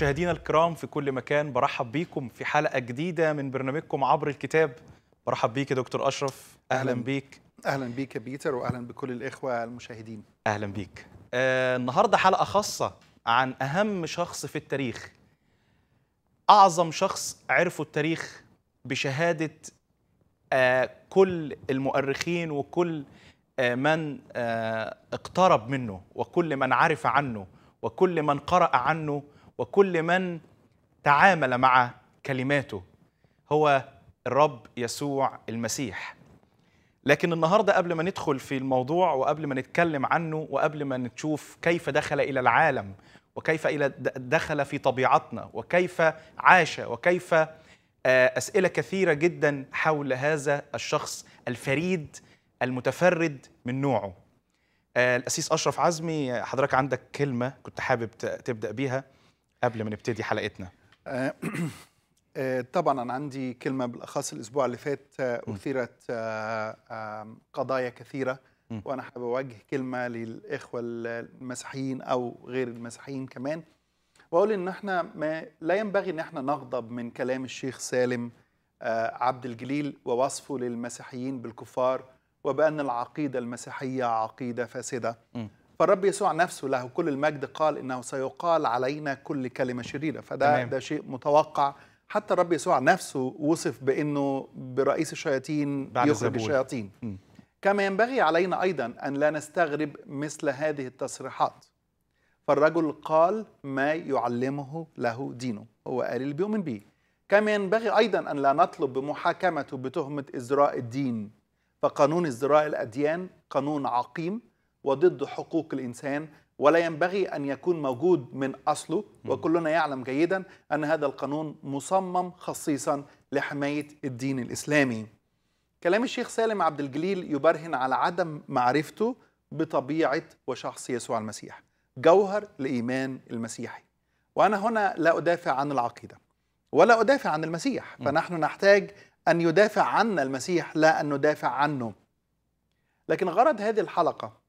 مشاهدينا الكرام في كل مكان برحب بيكم في حلقه جديده من برنامجكم عبر الكتاب برحب بيك يا دكتور اشرف اهلا, أهلا بيك اهلا بيك يا بيتر واهلا بكل الاخوه المشاهدين اهلا بيك آه النهارده حلقه خاصه عن اهم شخص في التاريخ اعظم شخص عرفه التاريخ بشهاده آه كل المؤرخين وكل آه من آه اقترب منه وكل من عرف عنه وكل من قرأ عنه وكل من تعامل مع كلماته هو الرب يسوع المسيح لكن النهارده قبل ما ندخل في الموضوع وقبل ما نتكلم عنه وقبل ما نشوف كيف دخل الى العالم وكيف الى دخل في طبيعتنا وكيف عاش وكيف آه، اسئله كثيره جدا حول هذا الشخص الفريد المتفرد من نوعه آه، الاسيس اشرف عزمي حضرتك عندك كلمه كنت حابب تبدا بيها قبل ما نبتدي حلقتنا آه، آه، طبعا أنا عندي كلمة بالأخص الأسبوع اللي فات آه، أثيرت قضايا كثيرة وأنا حابب أوجه كلمة للإخوة المسيحيين أو غير المسيحيين كمان وأقول إن إحنا ما لا ينبغي إن إحنا نغضب من كلام الشيخ سالم عبد الجليل ووصفه للمسيحيين بالكفار وبأن العقيدة المسيحية عقيدة فاسدة فالرب يسوع نفسه له كل المجد قال انه سيقال علينا كل كلمه شريره فده تمام. ده شيء متوقع حتى الرب يسوع نفسه وصف بانه برئيس الشياطين يخرج الشياطين كما ينبغي علينا ايضا ان لا نستغرب مثل هذه التصريحات فالرجل قال ما يعلمه له دينه هو قال اللي بيؤمن به كما ينبغي ايضا ان لا نطلب بمحاكمته بتهمه ازراء الدين فقانون ازراء الاديان قانون عقيم وضد حقوق الإنسان ولا ينبغي أن يكون موجود من أصله وكلنا يعلم جيدا أن هذا القانون مصمم خصيصا لحماية الدين الإسلامي كلام الشيخ سالم عبد الجليل يبرهن على عدم معرفته بطبيعة وشخص يسوع المسيح جوهر الإيمان المسيحي وأنا هنا لا أدافع عن العقيدة ولا أدافع عن المسيح فنحن نحتاج أن يدافع عنا المسيح لا أن ندافع عنه لكن غرض هذه الحلقة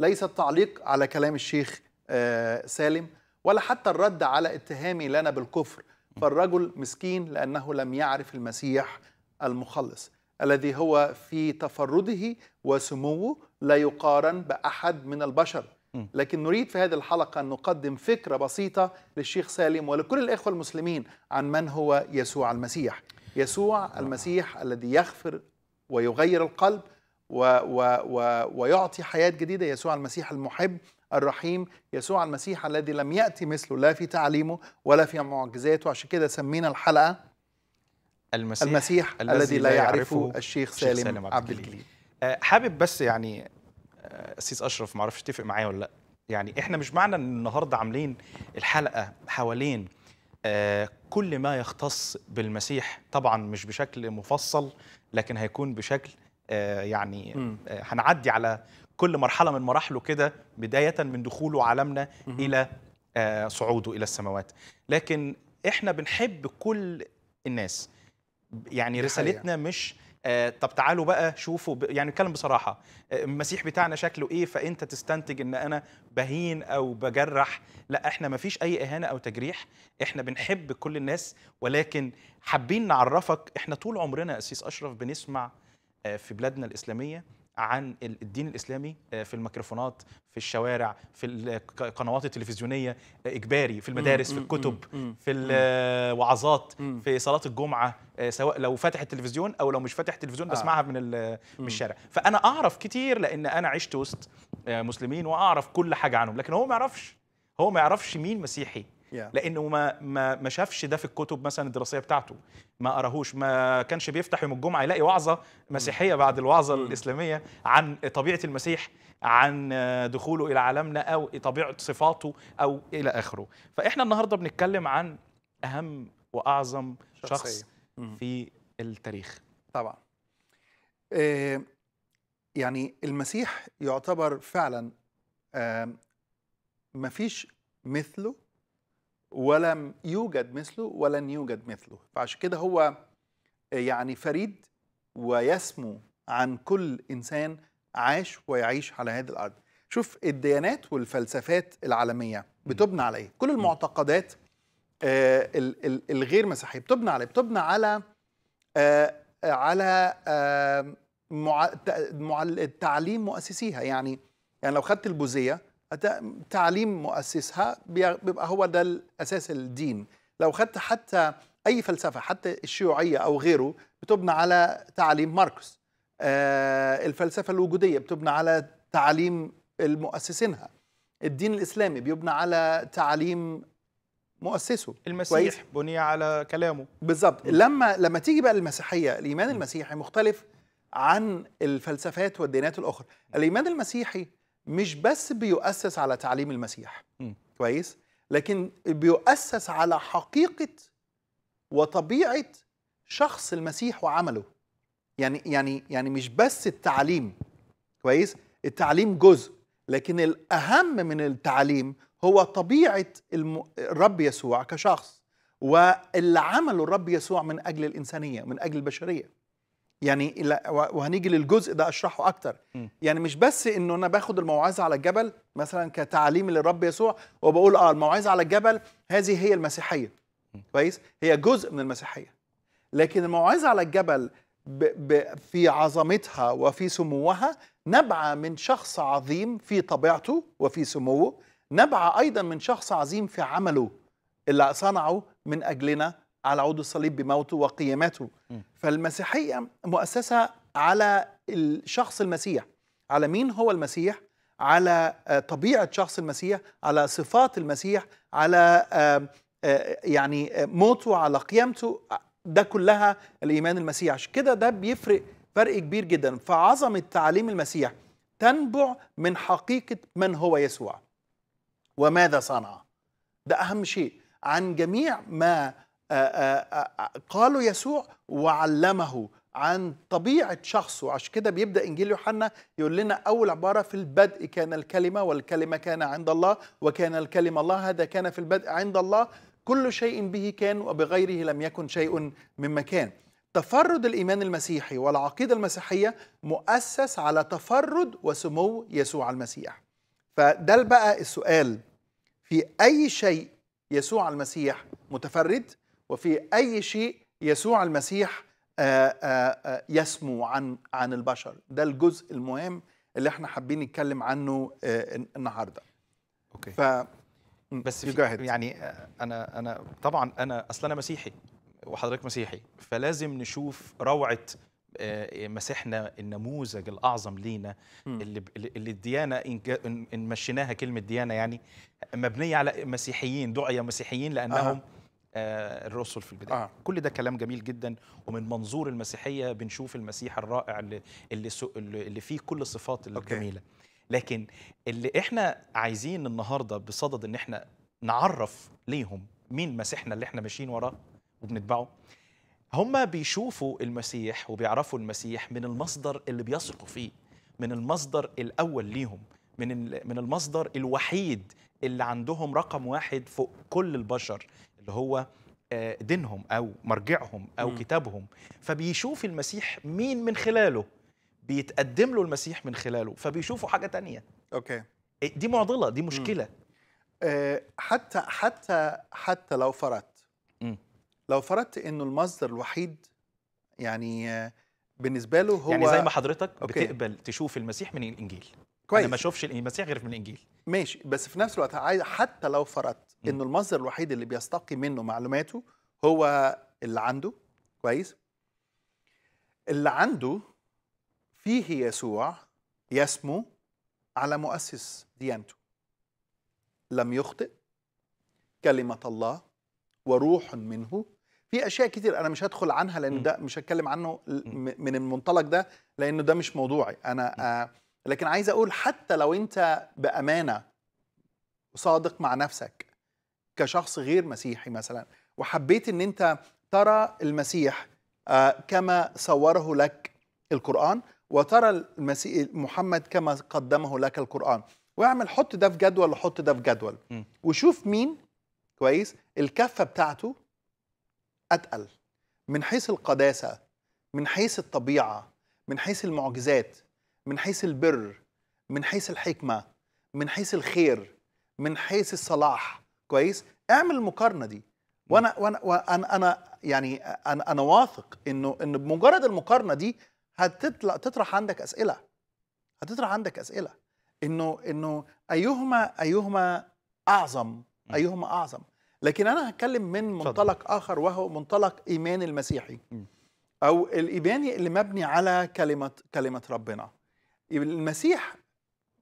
ليس التعليق على كلام الشيخ آه، سالم ولا حتى الرد على اتهامي لنا بالكفر فالرجل مسكين لأنه لم يعرف المسيح المخلص الذي هو في تفرده وسموه لا يقارن بأحد من البشر لكن نريد في هذه الحلقة أن نقدم فكرة بسيطة للشيخ سالم ولكل الإخوة المسلمين عن من هو يسوع المسيح يسوع المسيح الذي يغفر ويغير القلب و و و ويعطي حياة جديدة يسوع المسيح المحب الرحيم يسوع المسيح الذي لم يأتي مثله لا في تعليمه ولا في معجزاته عشان كده سمينا الحلقة المسيح, المسيح الذي لا يعرفه الشيخ سالم, سالم عبد الجليل آه، حابب بس يعني آه، أسيس أشرف معرفش تفق معايا ولا لأ يعني إحنا مش معنى أن النهاردة عاملين الحلقة حوالين آه، كل ما يختص بالمسيح طبعا مش بشكل مفصل لكن هيكون بشكل آه، يعني آه، هنعدي على كل مرحله من مراحله كده بدايه من دخوله عالمنا الى آه، صعوده الى السماوات لكن احنا بنحب كل الناس يعني رسالتنا مش طب تعالوا بقى شوفوا يعني نتكلم بصراحه المسيح بتاعنا شكله ايه فانت تستنتج ان انا بهين او بجرح لا احنا ما فيش اي اهانه او تجريح احنا بنحب كل الناس ولكن حابين نعرفك احنا طول عمرنا اسيس اشرف بنسمع آه، في بلادنا الإسلامية عن الدين الاسلامي آه، في الميكروفونات في الشوارع في القنوات التلفزيونيه آه، اجباري في المدارس في الكتب في الوعظات في صلاه الجمعه سواء لو فاتح التلفزيون او لو مش فاتح التلفزيون بسمعها من من الشارع فانا اعرف كتير لان انا عشت وسط مسلمين واعرف كل حاجه عنهم لكن هو ما يعرفش هو ما يعرفش مين مسيحي لانه ما ما ما شافش ده في الكتب مثلا الدراسيه بتاعته ما قراهوش ما كانش بيفتح يوم الجمعه يلاقي وعظه مسيحيه بعد الوعظه الاسلاميه عن طبيعه المسيح عن دخوله الى عالمنا او طبيعه صفاته او الى اخره فاحنا النهارده بنتكلم عن اهم واعظم شخصية. شخص في التاريخ طبعا إيه يعني المسيح يعتبر فعلا آه، ما فيش مثله ولم يوجد مثله ولن يوجد مثله فعشان كده هو يعني فريد ويسمو عن كل إنسان عاش ويعيش على هذه الأرض شوف الديانات والفلسفات العالمية بتبنى على إيه؟ كل المعتقدات آه، الغير مسيحية بتبنى على إيه؟ بتبنى على آه، على آه، تعليم مع التعليم مؤسسيها يعني يعني لو خدت البوذية تعليم مؤسسها بيبقى هو ده الأساس الدين لو خدت حتى أي فلسفة حتى الشيوعية أو غيره بتبنى على تعليم ماركس آه، الفلسفة الوجودية بتبنى على تعليم المؤسسينها الدين الإسلامي بيبنى على تعليم مؤسسه المسيح كويس؟ بني على كلامه بالظبط لما لما تيجي بقى المسيحيه الايمان المسيحي مختلف عن الفلسفات والديانات الاخرى الايمان المسيحي مش بس بيؤسس على تعليم المسيح م. كويس لكن بيؤسس على حقيقه وطبيعه شخص المسيح وعمله يعني يعني يعني مش بس التعليم كويس التعليم جزء لكن الاهم من التعليم هو طبيعه الم... الرب يسوع كشخص واللي عمله الرب يسوع من اجل الانسانيه من اجل البشريه يعني وهنيجي للجزء ده اشرحه اكتر يعني مش بس انه انا باخد الموعظه على الجبل مثلا كتعليم للرب يسوع وبقول اه الموعظه على الجبل هذه هي المسيحيه كويس هي جزء من المسيحيه لكن الموعظه على الجبل ب ب في عظمتها وفي سموها نبع من شخص عظيم في طبيعته وفي سموه نبع ايضا من شخص عظيم في عمله اللي صنعه من اجلنا على عود الصليب بموته وقيامته فالمسيحية مؤسسة على الشخص المسيح على مين هو المسيح على آه، طبيعة شخص المسيح على صفات المسيح على آه، آه، يعني موته على قيامته ده كلها الإيمان المسيح عشان كده ده بيفرق فرق كبير جدا فعظمة التعليم المسيح تنبع من حقيقة من هو يسوع وماذا صنع ده أهم شيء عن جميع ما آه، آه، آه، قالوا يسوع وعلمه عن طبيعة شخصه عشان كده بيبدأ إنجيل يوحنا يقول لنا أول عبارة في البدء كان الكلمة والكلمة كان عند الله وكان الكلمة الله هذا كان في البدء عند الله كل شيء به كان وبغيره لم يكن شيء مما كان تفرد الإيمان المسيحي والعقيدة المسيحية مؤسس على تفرد وسمو يسوع المسيح فده بقى السؤال في أي شيء يسوع المسيح متفرد وفي أي شيء يسوع المسيح آه، آه، آه، يسمو عن عن البشر ده الجزء المهم اللي احنا حابين نتكلم عنه النهارده اوكي ف بس في يعني انا انا طبعا انا اصل انا مسيحي وحضرتك مسيحي فلازم نشوف روعه مسيحنا النموذج الاعظم لينا اللي اللي الديانه ان مشيناها كلمه ديانه يعني مبنيه على مسيحيين دعيه مسيحيين لانهم أه. آه، الرسل في البدايه آه. كل ده كلام جميل جدا ومن منظور المسيحيه بنشوف المسيح الرائع اللي اللي, اللي فيه كل الصفات الجميله أوكي. لكن اللي احنا عايزين النهارده بصدد ان احنا نعرف ليهم مين مسيحنا اللي احنا ماشيين وراه وبنتبعه هم بيشوفوا المسيح وبيعرفوا المسيح من المصدر اللي بيثقوا فيه من المصدر الاول ليهم من من المصدر الوحيد اللي عندهم رقم واحد فوق كل البشر اللي هو آه، دينهم او مرجعهم او م. كتابهم فبيشوف المسيح مين من خلاله بيتقدم له المسيح من خلاله فبيشوفوا حاجه تانية اوكي إيه، دي معضله دي مشكله أه حتى حتى حتى لو فرضت لو فرضت انه المصدر الوحيد يعني آه، بالنسبه له هو يعني زي ما حضرتك أوكي. بتقبل تشوف المسيح من الانجيل كويس انا ما اشوفش المسيح غير من الانجيل ماشي بس في نفس الوقت عايز حتى لو فرضت انه المصدر الوحيد اللي بيستقي منه معلوماته هو اللي عنده كويس اللي عنده فيه يسوع يسمو على مؤسس ديانته لم يخطئ كلمة الله وروح منه في اشياء كتير انا مش هدخل عنها لان ده مش هتكلم عنه من المنطلق ده لانه ده مش موضوعي انا آه لكن عايز اقول حتى لو انت بامانه وصادق مع نفسك كشخص غير مسيحي مثلا وحبيت ان انت ترى المسيح آه، كما صوره لك القران وترى المسيح محمد كما قدمه لك القران واعمل حط ده في جدول وحط ده في جدول وشوف مين كويس الكفه بتاعته اتقل من حيث القداسه من حيث الطبيعه من حيث المعجزات من حيث البر من حيث الحكمه من حيث الخير من حيث الصلاح كويس اعمل المقارنه دي وانا وانا وانا انا يعني انا انا واثق انه ان بمجرد المقارنه دي هتطلع تطرح عندك اسئله هتطرح عندك اسئله انه انه ايهما ايهما اعظم ايهما اعظم لكن انا هتكلم من منطلق اخر وهو منطلق ايمان المسيحي او الايمان اللي مبني على كلمه كلمه ربنا المسيح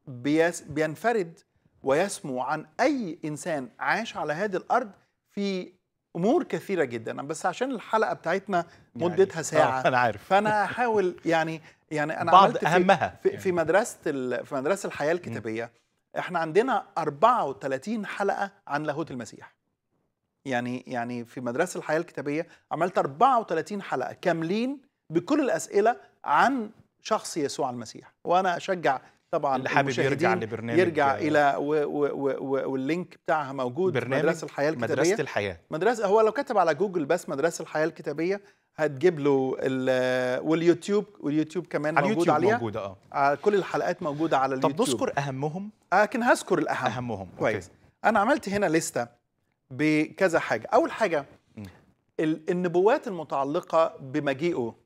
بيس بينفرد ويسمو عن أي إنسان عاش على هذه الأرض في امور كثيره جدا بس عشان الحلقه بتاعتنا يعني مدتها آه، ساعه آه انا عارف فانا هحاول يعني يعني انا بعض عملت اهمها في, يعني. مدرسه في مدرسه الحياه الكتابيه م. احنا عندنا 34 حلقه عن لاهوت المسيح يعني يعني في مدرسه الحياه الكتابيه عملت 34 حلقه كاملين بكل الاسئله عن شخص يسوع المسيح وانا اشجع طبعا اللي حابب يرجع لبرنامج يرجع آه، الى و و و واللينك بتاعها موجود برنامج مدرسه الحياه الكتابيه مدرسه الحياه مدرسه هو لو كتب على جوجل بس مدرسه الحياه الكتابيه هتجيب له واليوتيوب واليوتيوب كمان على موجود عليها موجودة اه على آه، كل الحلقات موجوده على اليوتيوب طب نذكر اهمهم آه، لكن هذكر الاهم اهمهم كويس انا عملت هنا لسته بكذا حاجه اول حاجه النبوات المتعلقه بمجيئه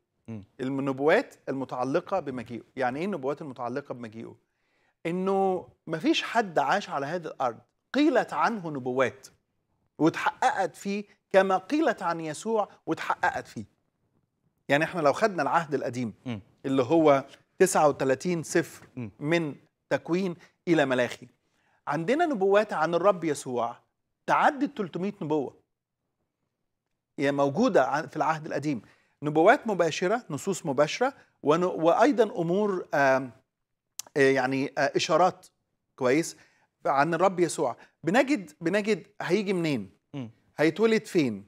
النبوات المتعلقه بمجيئه يعني ايه النبوات المتعلقه بمجيئه انه مفيش حد عاش على هذه الارض قيلت عنه نبوات وتحققت فيه كما قيلت عن يسوع وتحققت فيه يعني احنا لو خدنا العهد القديم اللي هو 39 سفر من تكوين الى ملاخي عندنا نبوات عن الرب يسوع تعدت 300 نبوه هي يعني موجوده في العهد القديم نبوات مباشره نصوص مباشره وايضا امور آه، يعني آه، اشارات كويس عن الرب يسوع بنجد بنجد هيجي منين هيتولد فين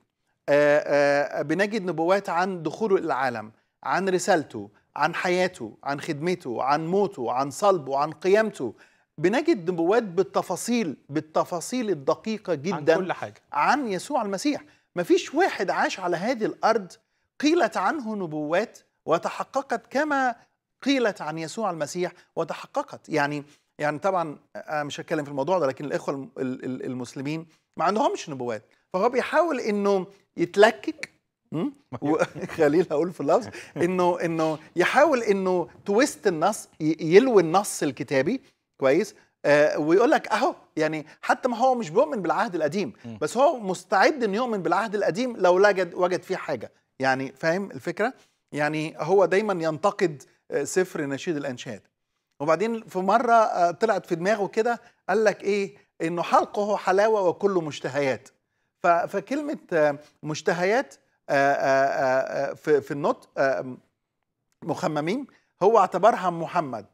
آه، بنجد نبوات عن دخوله العالم عن رسالته عن حياته عن خدمته عن موته عن صلبه عن قيامته بنجد نبوات بالتفاصيل بالتفاصيل الدقيقة جدا عن كل حاجة عن يسوع المسيح مفيش واحد عاش على هذه الأرض قيلت عنه نبوات وتحققت كما قيلت عن يسوع المسيح وتحققت يعني يعني طبعا انا آه، مش هتكلم في الموضوع ده لكن الاخوه المسلمين ما عندهمش نبوات فهو بيحاول انه يتلكك وخليل هقول في اللفظ انه انه يحاول انه تويست النص يلوي النص الكتابي كويس آه ويقول لك اهو يعني حتى ما هو مش بيؤمن بالعهد القديم بس هو مستعد انه يؤمن بالعهد القديم لو لجد وجد فيه حاجه يعني فاهم الفكره يعني هو دايما ينتقد آه، سفر نشيد الانشاد وبعدين في مره آه، طلعت في دماغه كده قال لك ايه انه حلقه حلاوه وكله مشتهيات فكلمه آه، مشتهيات في النطق مخممين هو اعتبرها محمد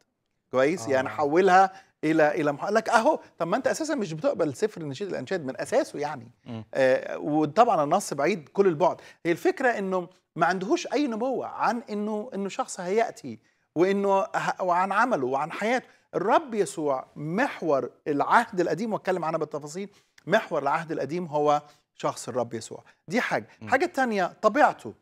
كويس يعني آه. يعني حولها الى الى محق... لك اهو طب ما انت اساسا مش بتقبل سفر النشيد الانشاد من اساسه يعني آه وطبعا النص بعيد كل البعد هي الفكره انه ما عندهوش اي نبوه عن انه انه شخص هياتي وانه ه... وعن عمله وعن حياته الرب يسوع محور العهد القديم واتكلم عنها بالتفاصيل محور العهد القديم هو شخص الرب يسوع دي حاجه م. حاجه تانية طبيعته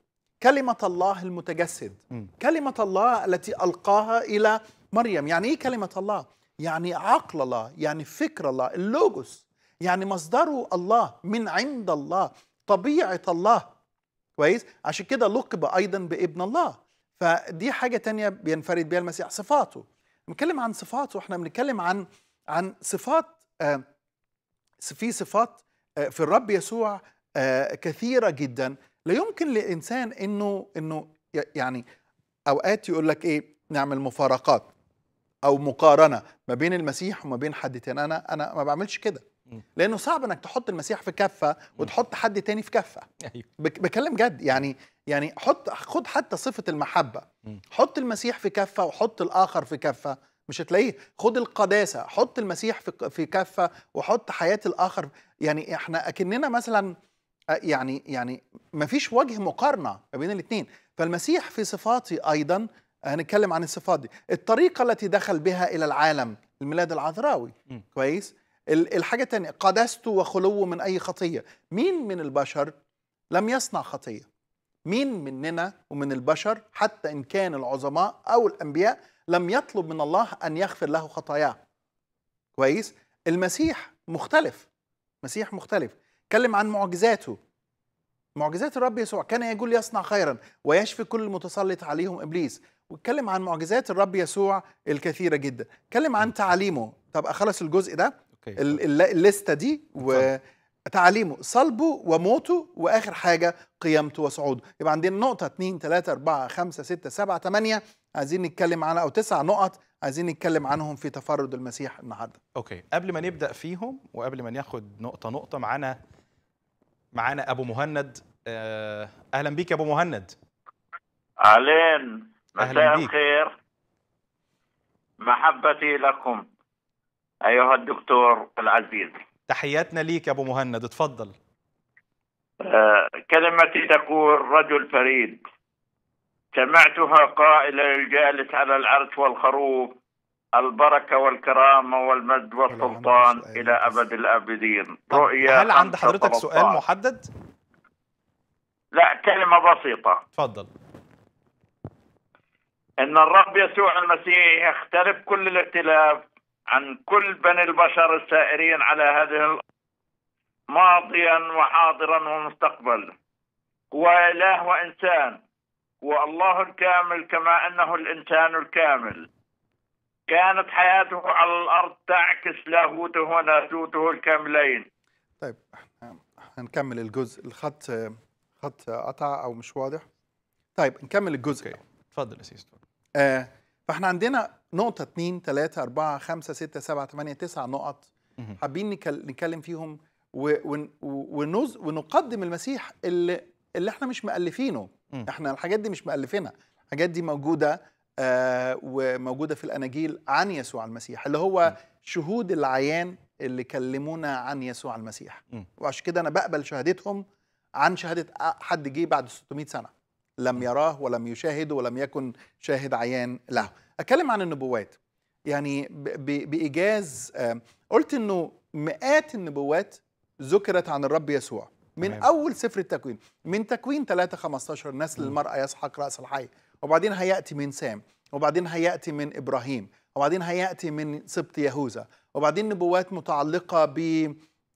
كلمه الله المتجسد م. كلمه الله التي القاها الى مريم يعني ايه كلمه الله يعني عقل الله يعني فكر الله اللوجوس يعني مصدره الله من عند الله طبيعة الله كويس عشان كده لقب أيضا بابن الله فدي حاجة تانية بينفرد بها المسيح صفاته بنتكلم عن صفاته احنا بنتكلم عن عن صفات آه في صفات آه في الرب يسوع آه كثيرة جدا لا يمكن لإنسان إنه إنه يعني أوقات يقول لك إيه نعمل مفارقات او مقارنه ما بين المسيح وما بين حد تاني انا انا ما بعملش كده لانه صعب انك تحط المسيح في كفه وتحط حد تاني في كفه أيوه. بكلم جد يعني يعني حط خد حتى صفه المحبه حط المسيح في كفه وحط الاخر في كفه مش هتلاقيه خد القداسه حط المسيح في في كفه وحط حياه الاخر يعني احنا اكننا مثلا يعني يعني ما فيش وجه مقارنه ما بين الاثنين فالمسيح في صفاتي ايضا آه، هنتكلم عن الصفات دي الطريقه التي دخل بها الى العالم الميلاد العذراوي كويس الحاجه الثانيه قدست وخلوه من اي خطيه مين من البشر لم يصنع خطيه مين مننا ومن البشر حتى ان كان العظماء او الانبياء لم يطلب من الله ان يغفر له خطاياه كويس المسيح مختلف مسيح مختلف اتكلم عن معجزاته معجزات الرب يسوع كان يقول يصنع خيرا ويشفي كل متسلط عليهم ابليس واتكلم عن معجزات الرب يسوع الكثيره جدا اتكلم عن تعاليمه طب اخلص الجزء ده الليسته دي و تعاليمه صلبه وموته واخر حاجه قيامته وصعوده يبقى عندنا نقطه 2 3 4 5 6 7 8 عايزين نتكلم عنها او تسع نقط عايزين نتكلم عنهم في تفرد المسيح النهارده اوكي قبل ما نبدا فيهم وقبل ما ناخد نقطه نقطه معانا معانا ابو مهند آه، اهلا بيك يا ابو مهند اهلين مساء الخير محبتي لكم ايها الدكتور العزيز تحياتنا ليك يا ابو مهند اتفضل آه، كلمتي تقول رجل فريد سمعتها قائلا الجالس على العرش والخروف البركة والكرامة والمجد والسلطان إلى أبد الآبدين رؤيا هل عند حضرتك سؤال محدد؟ لا كلمة بسيطة تفضل إن الرب يسوع المسيح يختلف كل الاختلاف عن كل بني البشر السائرين على هذه الأرض ماضيا وحاضرا ومستقبلا هو إله وإنسان هو الله الكامل كما أنه الإنسان الكامل كانت حياته على الارض تعكس لاهوته وناسوته الكاملين. طيب هنكمل الجزء الخط خط قطع او مش واضح. طيب نكمل الجزء. اتفضل يا سيستو. آه فاحنا عندنا نقطة 2 3 4 5 6 7 8 9 نقط حابين نتكلم فيهم ونز ونقدم المسيح اللي اللي احنا مش مألفينه احنا الحاجات دي مش مألفينها الحاجات دي موجودة آه، وموجوده في الاناجيل عن يسوع المسيح اللي هو شهود العيان اللي كلمونا عن يسوع المسيح وعشان كده انا بقبل شهادتهم عن شهاده حد جه بعد 600 سنه لم يراه ولم يشاهد ولم يكن شاهد عيان له اتكلم عن النبوات يعني بايجاز قلت انه مئات النبوات ذكرت عن الرب يسوع من اول سفر التكوين من تكوين 3 15 نسل المراه يسحق راس الحي وبعدين هياتي من سام وبعدين هياتي من ابراهيم وبعدين هياتي من سبط يهوذا وبعدين نبوات متعلقه ب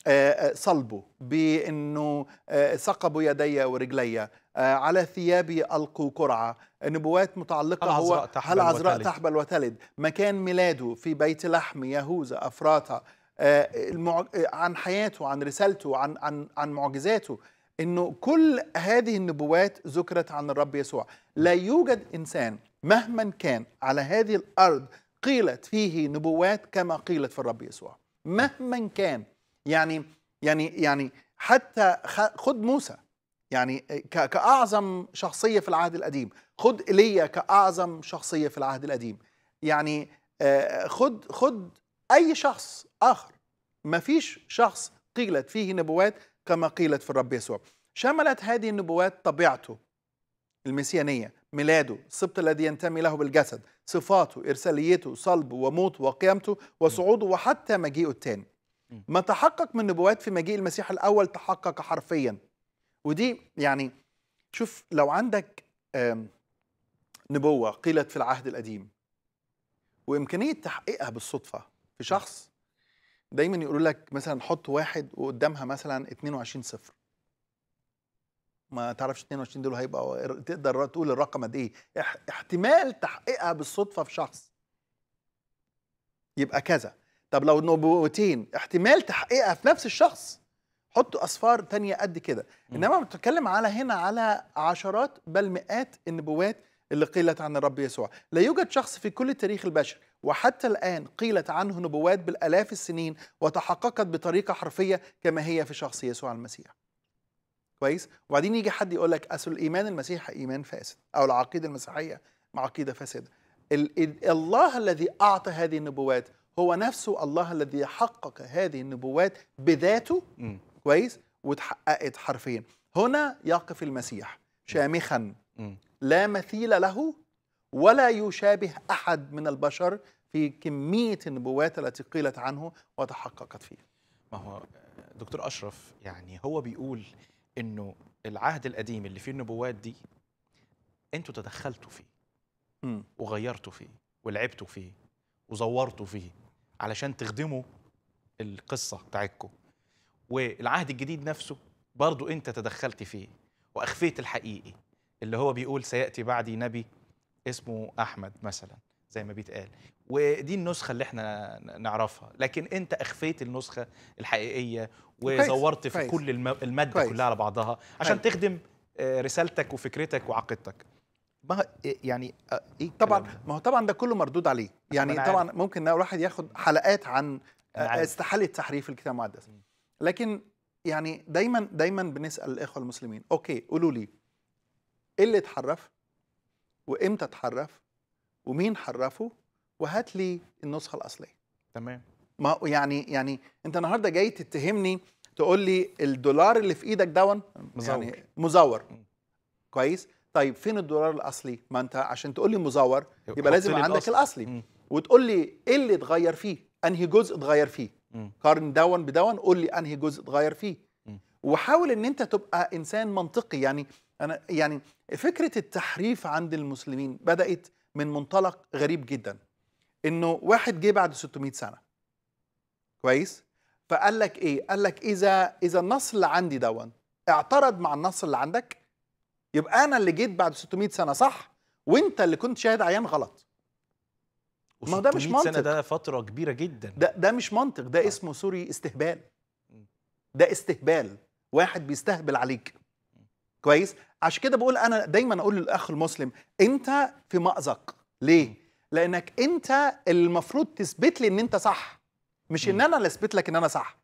آه، آه، صلبه بانه آه، ثقبوا يدي ورجلي على ثيابي القوا قرعه نبوات متعلقه هو هل عذراء تحبل وتلد مكان ميلاده في بيت لحم يهوذا افراطه عن حياته عن رسالته عن عن عن معجزاته انه كل هذه النبوات ذكرت عن الرب يسوع لا يوجد انسان مهما كان على هذه الارض قيلت فيه نبوات كما قيلت في الرب يسوع مهما كان يعني يعني يعني حتى خد موسى يعني كاعظم شخصيه في العهد القديم خد ايليا كاعظم شخصيه في العهد القديم يعني آه، خد خد اي شخص اخر ما فيش شخص قيلت فيه نبوات كما قيلت في الرب يسوع شملت هذه النبوات طبيعته المسيانية ميلاده السبط الذي ينتمي له بالجسد صفاته إرساليته صلبه وموته وقيامته وصعوده وحتى مجيئه الثاني ما تحقق من نبوات في مجيء المسيح الأول تحقق حرفيا ودي يعني شوف لو عندك نبوة قيلت في العهد القديم وإمكانية تحقيقها بالصدفة في شخص دايما يقولوا لك مثلا حط واحد وقدامها مثلا 22 صفر ما تعرفش 22 دول هيبقى تقدر تقول الرقم قد ايه احتمال تحقيقها بالصدفه في شخص يبقى كذا طب لو نبوتين احتمال تحقيقها في نفس الشخص حطوا اصفار تانية قد كده انما بتتكلم على هنا على عشرات بل مئات النبوات اللي قيلت عن الرب يسوع لا يوجد شخص في كل تاريخ البشر وحتى الآن قيلت عنه نبوات بالآلاف السنين وتحققت بطريقة حرفية كما هي في شخص يسوع المسيح كويس وبعدين يجي حد يقول لك اصل الايمان المسيح ايمان فاسد او العقيده المسيحيه عقيده فاسده الله الذي اعطى هذه النبوات هو نفسه الله الذي حقق هذه النبوات بذاته م. كويس وتحققت حرفيا هنا يقف المسيح شامخا م. لا مثيل له ولا يشابه أحد من البشر في كمية النبوات التي قيلت عنه وتحققت فيه ما هو دكتور أشرف يعني هو بيقول أنه العهد القديم اللي فيه النبوات دي أنتوا تدخلتوا فيه م. وغيرتوا فيه ولعبتوا فيه وزورتوا فيه علشان تخدموا القصة بتاعتكم والعهد الجديد نفسه برضو أنت تدخلت فيه وأخفيت الحقيقي اللي هو بيقول سياتي بعدي نبي اسمه احمد مثلا زي ما بيتقال ودي النسخه اللي احنا نعرفها لكن انت اخفيت النسخه الحقيقيه وزورت في كل الماده كلها على بعضها عشان طيب. تخدم آه، رسالتك وفكرتك وعقيدتك ما إيه، يعني آه، ايه طبعا ما هو طبعا ده كله مردود عليه يعني طبعا ممكن الواحد ياخد حلقات عن آه، استحاله تحريف الكتاب المقدس لكن يعني دايما دايما بنسال الاخوه المسلمين اوكي قولوا لي ايه اللي اتحرف وامتى اتحرف ومين حرفه وهات لي النسخه الاصليه تمام ما يعني يعني انت النهارده جاي تتهمني تقول لي الدولار اللي في ايدك دون مزور يعني مزور كويس طيب فين الدولار الاصلي ما انت عشان تقول لي مزور يبقى لازم عندك الأصل. الاصلي م. وتقول لي ايه اللي اتغير فيه انهي جزء اتغير فيه م. قارن دون بدون قول لي انهي جزء اتغير فيه م. وحاول ان انت تبقى انسان منطقي يعني انا يعني فكره التحريف عند المسلمين بدات من منطلق غريب جدا انه واحد جه بعد 600 سنه كويس فقال لك ايه قال لك اذا اذا النص اللي عندي دون اعترض مع النص اللي عندك يبقى انا اللي جيت بعد 600 سنه صح وانت اللي كنت شاهد عيان غلط ما ده مش منطق سنة ده فترة كبيرة جدا ده ده مش منطق ده آه. اسمه سوري استهبال ده استهبال واحد بيستهبل عليك كويس عشان كده بقول انا دايما اقول للاخ المسلم انت في مأزق ليه لانك انت المفروض تثبت لي ان انت صح مش ان انا اللي اثبت لك ان انا صح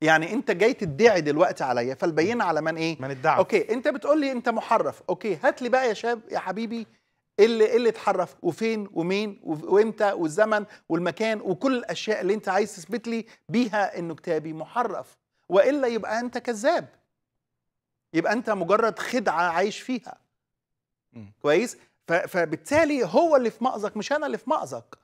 يعني انت جاي تدعي دلوقتي عليا فالبينه على من ايه من الدعوه اوكي انت بتقول لي انت محرف اوكي هات لي بقى يا شاب يا حبيبي اللي اللي اتحرف وفين ومين وامتى والزمن والمكان وكل الاشياء اللي انت عايز تثبت لي بيها انه كتابي محرف والا يبقى انت كذاب يبقى انت مجرد خدعه عايش فيها كويس فبالتالي هو اللي في مأزق مش انا اللي في مأزق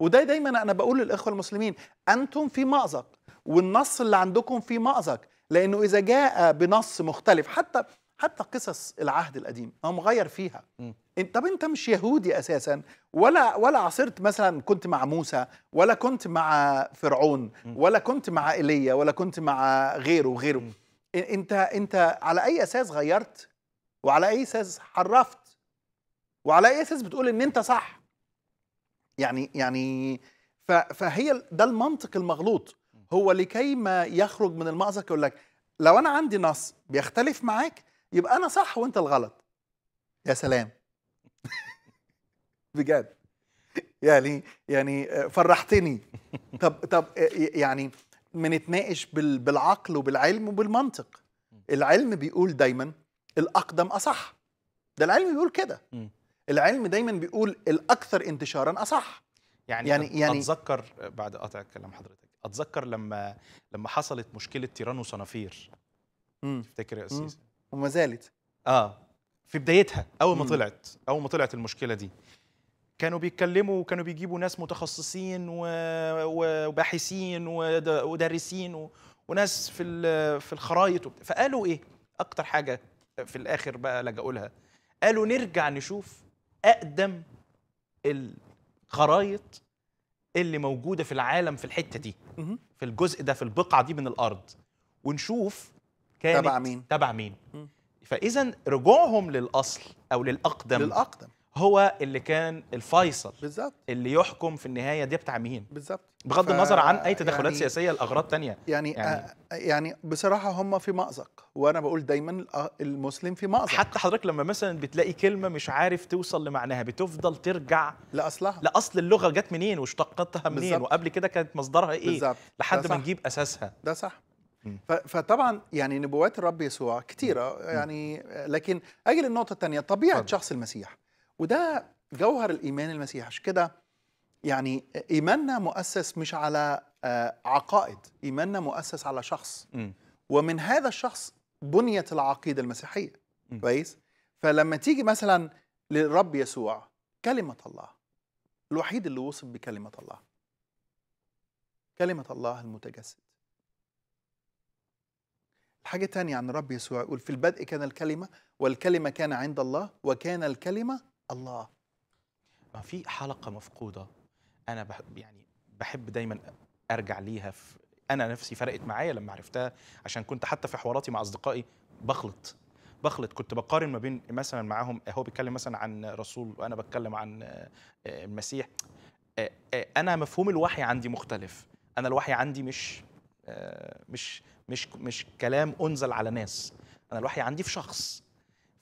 وده دايما انا بقول للاخوه المسلمين انتم في مأزق والنص اللي عندكم في مأزق لانه اذا جاء بنص مختلف حتى حتى قصص العهد القديم هو مغير فيها م. طب انت مش يهودي اساسا ولا ولا عاصرت مثلا كنت مع موسى ولا كنت مع فرعون ولا كنت مع ايليا ولا كنت مع غيره وغيره انت انت على اي اساس غيرت وعلى اي اساس حرفت وعلى اي اساس بتقول ان انت صح يعني يعني فهي ده المنطق المغلوط هو لكي ما يخرج من المأزق يقول لك لو انا عندي نص بيختلف معاك يبقى انا صح وانت الغلط يا سلام بجد يعني يعني آه، فرحتني طب طب آه، يعني بنتناقش بالعقل وبالعلم وبالمنطق العلم بيقول دايما الاقدم اصح ده العلم بيقول كده العلم دايما بيقول الاكثر انتشارا اصح يعني يعني, يعني اتذكر بعد قطع كلام حضرتك اتذكر لما لما حصلت مشكله تيران وصنافير تفتكر يا اسيس وما زالت اه في بدايتها اول ما طلعت اول ما طلعت المشكله دي كانوا بيتكلموا وكانوا بيجيبوا ناس متخصصين وباحثين ودارسين وناس في في الخرايط فقالوا ايه اكتر حاجه في الاخر بقى لجأوا لها قالوا نرجع نشوف اقدم الخرايط اللي موجوده في العالم في الحته دي في الجزء ده في البقعه دي من الارض ونشوف كانت تبع مين تبع مين فاذا رجوعهم للاصل او للاقدم للاقدم هو اللي كان الفيصل بالظبط اللي يحكم في النهايه دي بتاع مين بالظبط بغض ف... النظر عن اي تدخلات يعني... سياسيه لاغراض تانية يعني يعني, أ... آه، يعني بصراحه هم في مازق وانا بقول دايما آه، المسلم في مازق حتى حضرتك لما مثلا بتلاقي كلمه مش عارف توصل لمعناها بتفضل ترجع لاصلها لاصل اللغه جت منين واشتقتها منين بالزبط. وقبل كده كانت مصدرها ايه بالزبط. لحد ما نجيب اساسها ده صح فطبعا يعني نبوات الرب يسوع كثيره يعني لكن اجل النقطه الثانيه طبيعه شخص المسيح وده جوهر الايمان المسيح عشان كده يعني ايماننا مؤسس مش على آه، عقائد ايماننا مؤسس على شخص م. ومن هذا الشخص بنيت العقيده المسيحيه كويس فلما تيجي مثلا للرب يسوع كلمه الله الوحيد اللي وصف بكلمه الله كلمه الله المتجسد الحاجه الثانيه عن الرب يسوع يقول في البدء كان الكلمه والكلمه كان عند الله وكان الكلمه الله ما في حلقه مفقوده انا بحب يعني بحب دايما ارجع ليها في انا نفسي فرقت معايا لما عرفتها عشان كنت حتى في حواراتي مع اصدقائي بخلط بخلط كنت بقارن ما بين مثلا معاهم هو بيتكلم مثلا عن رسول وانا بتكلم عن آه، المسيح آه، آه، انا مفهوم الوحي عندي مختلف انا الوحي عندي مش مش مش مش كلام انزل على ناس انا الوحي عندي في شخص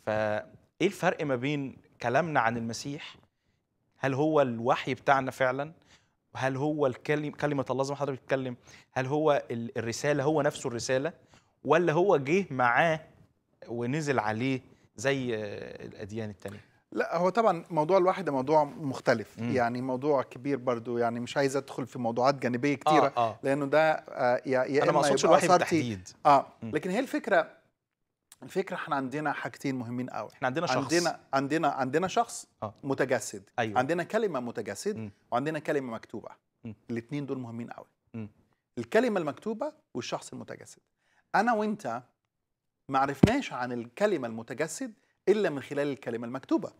فايه الفرق ما بين كلامنا عن المسيح هل هو الوحي بتاعنا فعلا هل هو الكلم كلمه الله زي ما حضرتك بتتكلم هل هو الرساله هو نفسه الرساله ولا هو جه معاه ونزل عليه زي الاديان التانية لا هو طبعا موضوع الوحي ده موضوع مختلف مم. يعني موضوع كبير برضو يعني مش عايز ادخل في موضوعات جانبيه كتيره آه آه. لانه ده آه يا انا ما اقصدش الوحي بالتحديد اه مم. لكن هي الفكره الفكره احنا عندنا حاجتين مهمين قوي احنا عندنا شخص عندنا عندنا عندنا شخص آه. متجسد أيوة. عندنا كلمه متجسد م. وعندنا كلمه مكتوبه الاثنين دول مهمين قوي الكلمه المكتوبه والشخص المتجسد انا وانت ما عرفناش عن الكلمه المتجسد الا من خلال الكلمه المكتوبه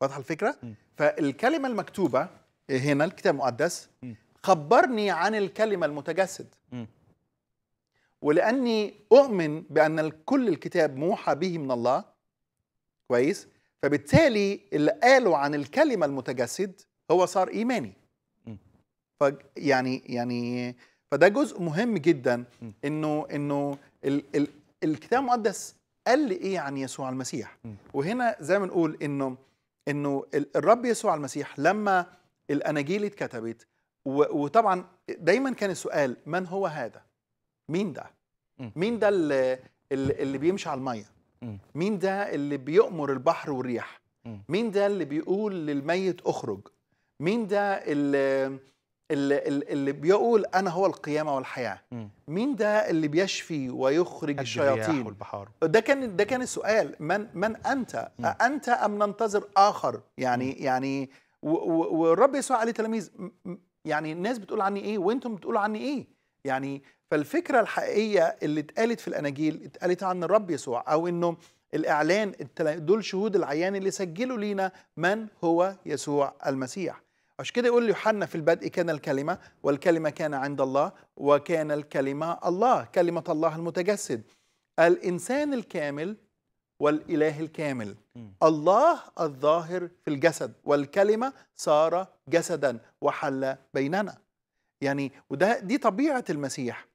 واضحه الفكره م. فالكلمه المكتوبه هنا الكتاب المقدس خبرني عن الكلمه المتجسد م. ولاني اؤمن بان كل الكتاب موحى به من الله كويس فبالتالي اللي قاله عن الكلمه المتجسد هو صار ايماني ف يعني يعني فده جزء مهم جدا انه انه ال ال الكتاب المقدس قال لي ايه عن يسوع المسيح وهنا زي ما نقول انه انه الرب يسوع المسيح لما الاناجيل اتكتبت وطبعا دايما كان السؤال من هو هذا مين ده مين ده اللي, اللي بيمشي على الميه مين ده اللي بيؤمر البحر والريح مين ده اللي بيقول للميت اخرج مين ده اللي اللي, اللي بيقول انا هو القيامه والحياه مين ده اللي بيشفي ويخرج الشياطين والبحار ده كان ده كان السؤال من من انت انت ام ننتظر اخر يعني يعني والرب يسوع عليه تلاميذ يعني الناس بتقول عني ايه وانتم بتقولوا عني ايه يعني فالفكرة الحقيقية اللي اتقالت في الأناجيل اتقالت عن الرب يسوع أو إنه الإعلان دول شهود العيان اللي سجلوا لينا من هو يسوع المسيح عشان كده يقول يوحنا في البدء كان الكلمة والكلمة كان عند الله وكان الكلمة الله كلمة الله المتجسد الإنسان الكامل والإله الكامل الله الظاهر في الجسد والكلمة صار جسدا وحل بيننا يعني وده دي طبيعة المسيح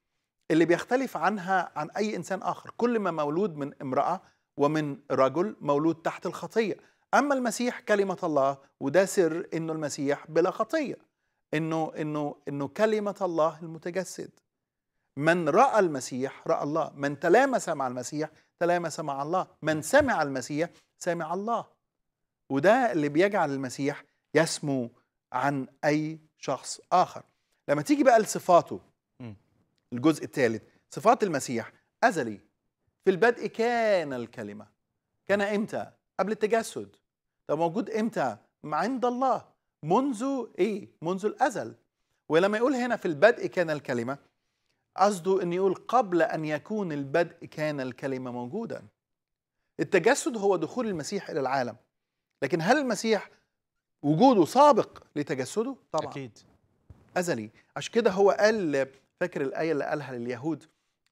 اللي بيختلف عنها عن أي إنسان آخر كل ما مولود من امرأة ومن رجل مولود تحت الخطية أما المسيح كلمة الله وده سر إنه المسيح بلا خطية إنه إنه إنه كلمة الله المتجسد من رأى المسيح رأى الله من تلامس مع المسيح تلامس مع الله من سمع المسيح سمع الله وده اللي بيجعل المسيح يسمو عن أي شخص آخر لما تيجي بقى لصفاته الجزء الثالث صفات المسيح أزلي في البدء كان الكلمة كان إمتى؟ قبل التجسد ده موجود إمتى؟ عند الله منذ إيه؟ منذ الأزل ولما يقول هنا في البدء كان الكلمة قصده أن يقول قبل أن يكون البدء كان الكلمة موجودا التجسد هو دخول المسيح إلى العالم لكن هل المسيح وجوده سابق لتجسده؟ طبعا أكيد أزلي عشان كده هو قال فاكر الآية اللي قالها لليهود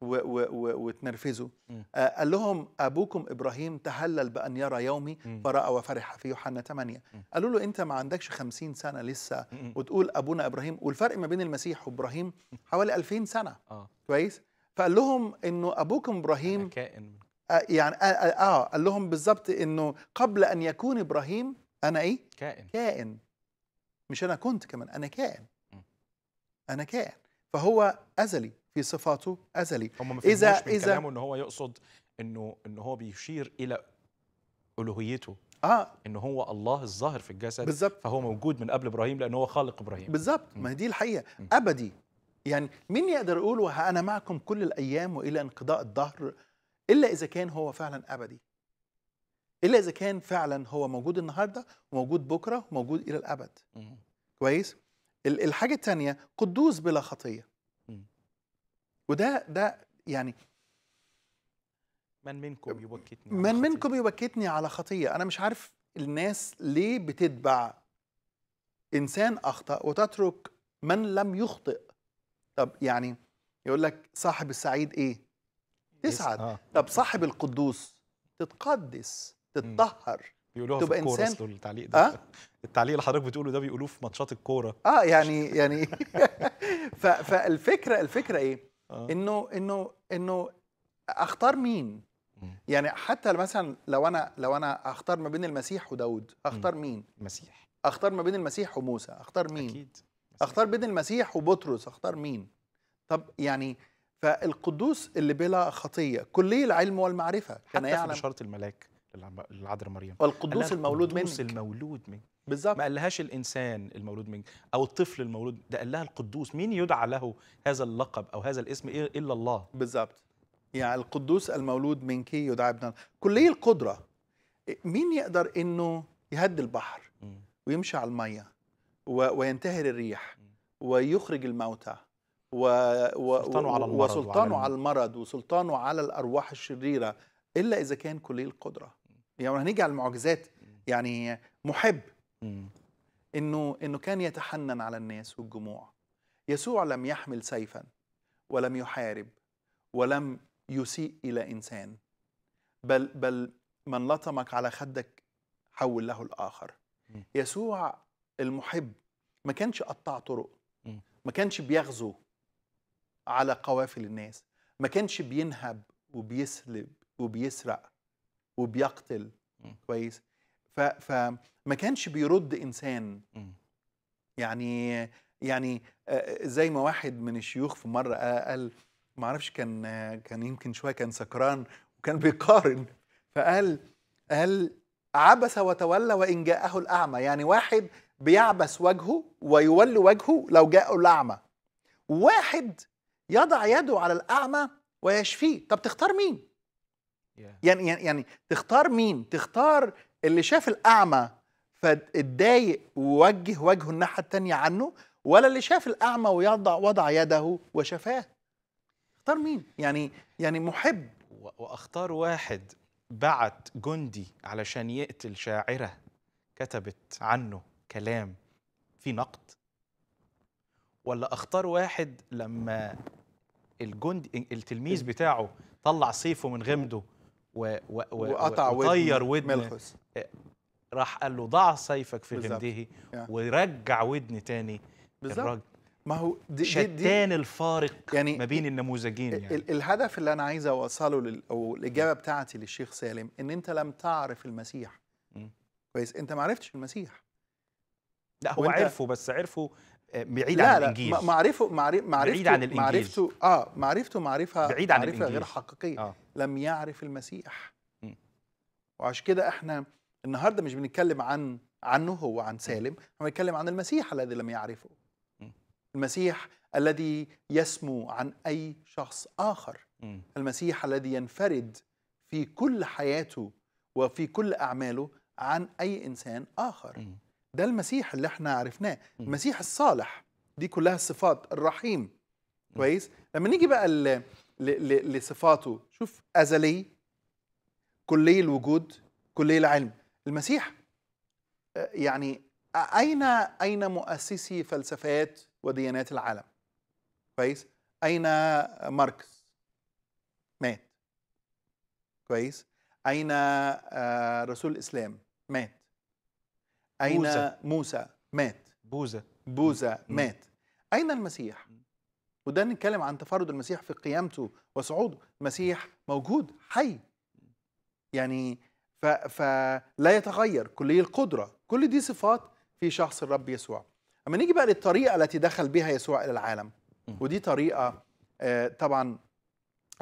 وتنرفزوا آه قال لهم أبوكم إبراهيم تهلل بأن يرى يومي فرأى وفرح في يوحنا 8 م. قالوا له أنت ما عندكش 50 سنة لسه م. وتقول أبونا إبراهيم والفرق ما بين المسيح وإبراهيم حوالي 2000 سنة آه. كويس فقال لهم أنه أبوكم إبراهيم كائن آه يعني آه،, آه, آه قال لهم بالظبط أنه قبل أن يكون إبراهيم أنا إيه؟ كائن كائن مش أنا كنت كمان أنا كائن انا كائن فهو ازلي في صفاته ازلي هم ما اذا من اذا كلامه ان هو يقصد انه ان هو بيشير الى الوهيته اه ان هو الله الظاهر في الجسد بالزبط. فهو موجود من قبل ابراهيم لان هو خالق ابراهيم بالظبط ما دي الحقيقه م. ابدي يعني مين يقدر يقول انا معكم كل الايام والى انقضاء الدهر الا اذا كان هو فعلا ابدي الا اذا كان فعلا هو موجود النهارده وموجود بكره وموجود الى الابد م. كويس الحاجه الثانيه قدوس بلا خطيه وده ده يعني من منكم يبكتني من منكم يبكتني على خطيه انا مش عارف الناس ليه بتتبع انسان اخطا وتترك من لم يخطئ طب يعني يقول لك صاحب السعيد ايه تسعد آه. طب صاحب القدوس تتقدس تتطهر بيقولوها تبقى في الكوره إنسان؟ التعليق ده أه؟ التعليق اللي حضرتك بتقوله ده بيقولوه في ماتشات الكوره اه يعني يعني فالفكره الفكره ايه؟ آه. انه انه انه اختار مين؟ يعني حتى مثلا لو انا لو انا اختار ما بين المسيح وداود اختار مين؟ المسيح اختار ما بين المسيح وموسى اختار مين؟ اكيد مسيح. اختار بين المسيح وبطرس اختار مين؟ طب يعني فالقدوس اللي بلا خطيه كلي العلم والمعرفه كان حتى يعلم في بشاره الملاك للعذراء مريم القدوس المولود منك القدوس المولود منك بالظبط ما قالهاش الانسان المولود منك او الطفل المولود ده قال لها القدوس مين يدعى له هذا اللقب او هذا الاسم الا الله بالظبط يعني القدوس المولود منك يدعى ابن الله كلية القدرة مين يقدر انه يهدي البحر ويمشي على المية وينتهر الريح ويخرج الموتى و... و... سلطانه على المرض وسلطانه على المرض وسلطانه على الأرواح الشريرة إلا إذا كان كلية القدرة يعني هنيجي على المعجزات يعني محب انه انه كان يتحنن على الناس والجموع يسوع لم يحمل سيفا ولم يحارب ولم يسيء الى انسان بل بل من لطمك على خدك حول له الاخر يسوع المحب ما كانش قطع طرق ما كانش بيغزو على قوافل الناس ما كانش بينهب وبيسلب وبيسرق وبيقتل م. كويس فما كانش بيرد انسان م. يعني يعني آه، آه، زي ما واحد من الشيوخ في مره قال ما اعرفش كان كان يمكن شويه كان سكران وكان بيقارن فقال قال عبس وتولى وان جاءه الاعمى يعني واحد بيعبس وجهه ويولي وجهه لو جاءه الاعمى واحد يضع يده على الاعمى ويشفيه طب تختار مين يعني يعني يعني تختار مين تختار اللي شاف الاعمى فاتضايق ووجه وجهه الناحيه التانية عنه ولا اللي شاف الاعمى ويضع وضع يده وشفاه اختار مين يعني يعني محب واختار واحد بعت جندي علشان يقتل شاعره كتبت عنه كلام في نقد ولا اختار واحد لما الجندي التلميذ بتاعه طلع سيفه من غمده و و و وقطع وطير ودن, ودن ملخص. إيه، راح قال له ضع سيفك في غمده ورجع ودن تاني بالزبط. الراجل ما هو دي شتان دي دي الفارق يعني ما بين النموذجين يعني الهدف اللي انا عايز اوصله لل... او الاجابه بتاعتي للشيخ سالم ان انت لم تعرف المسيح كويس انت ما عرفتش المسيح لا هو عرفه بس عرفه آه، بعيد عن الانجيل لا معرفه معرفته بعيد عن الانجيل معرفته اه معرفته معرفه بعيد عن معرفه غير حقيقيه آه. لم يعرف المسيح وعشان كده احنا النهارده مش بنتكلم عن عنه هو عن سالم احنا بنتكلم عن المسيح الذي لم يعرفه م. المسيح الذي يسمو عن اي شخص اخر م. المسيح الذي ينفرد في كل حياته وفي كل اعماله عن اي انسان اخر م. ده المسيح اللي احنا عرفناه المسيح الصالح دي كلها الصفات الرحيم كويس لما نيجي بقى ل... ل... لصفاته شوف ازلي كلي الوجود كلي العلم المسيح آه، يعني اين اين مؤسسي فلسفات وديانات العالم كويس اين ماركس مات كويس اين آه، رسول الاسلام مات أين بوزة. موسى مات بوذا بوذا مات أين المسيح؟ وده نتكلم عن تفرد المسيح في قيامته وصعوده المسيح موجود حي يعني ف... فلا يتغير كلي القدرة كل دي صفات في شخص الرب يسوع أما نيجي بقى للطريقة التي دخل بها يسوع إلى العالم ودي طريقة آه، طبعا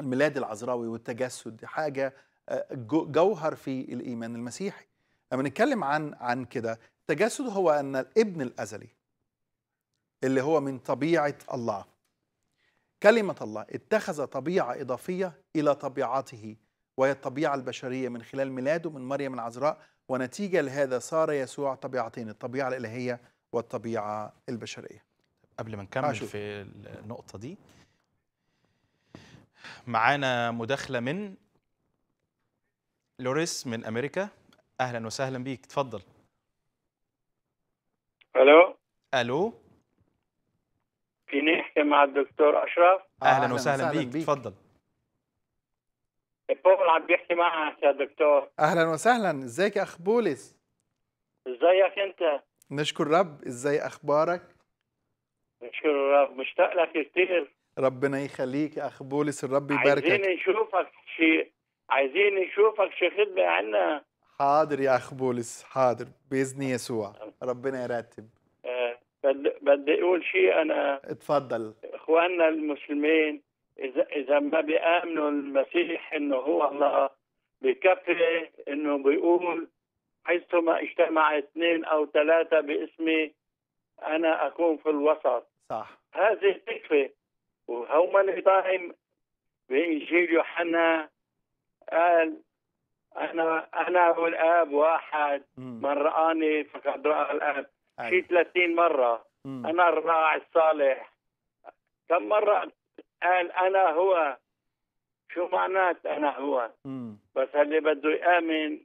الميلاد العذراوي والتجسد حاجة آه، جوهر في الإيمان المسيحي لما نتكلم عن عن كده التجسد هو ان الابن الازلي اللي هو من طبيعه الله كلمه الله اتخذ طبيعه اضافيه الى طبيعته وهي الطبيعه البشريه من خلال ميلاده من مريم العذراء ونتيجه لهذا صار يسوع طبيعتين الطبيعه الالهيه والطبيعه البشريه قبل ما نكمل أشوف. في النقطه دي معانا مداخله من لوريس من امريكا اهلا وسهلا بيك تفضل الو الو في نحكي مع الدكتور اشرف اهلا, أهلاً وسهلا, بيك. بيك تفضل بول عم بيحكي معك يا دكتور اهلا وسهلا ازيك يا اخ بولس ازيك انت نشكر رب ازاي اخبارك نشكر رب مشتاق لك كثير ربنا يخليك يا اخ بولس الرب يباركك عايزين نشوفك شيء عايزين نشوفك شي خدمه عندنا حاضر يا اخ بولس حاضر باذن يسوع ربنا يرتب آه، بدي اقول شيء انا اتفضل اخواننا المسلمين اذا اذا ما بيامنوا المسيح انه هو الله بكفي انه بيقول حيثما اجتمع اثنين او ثلاثه باسمي انا اكون في الوسط صح هذه تكفي وهو من يطعم بانجيل يوحنا قال انا انا والاب واحد من رآني فقد رأى الاب في 30 مره انا الراعي الصالح كم مره قال انا هو شو معنات انا هو بس اللي بده يامن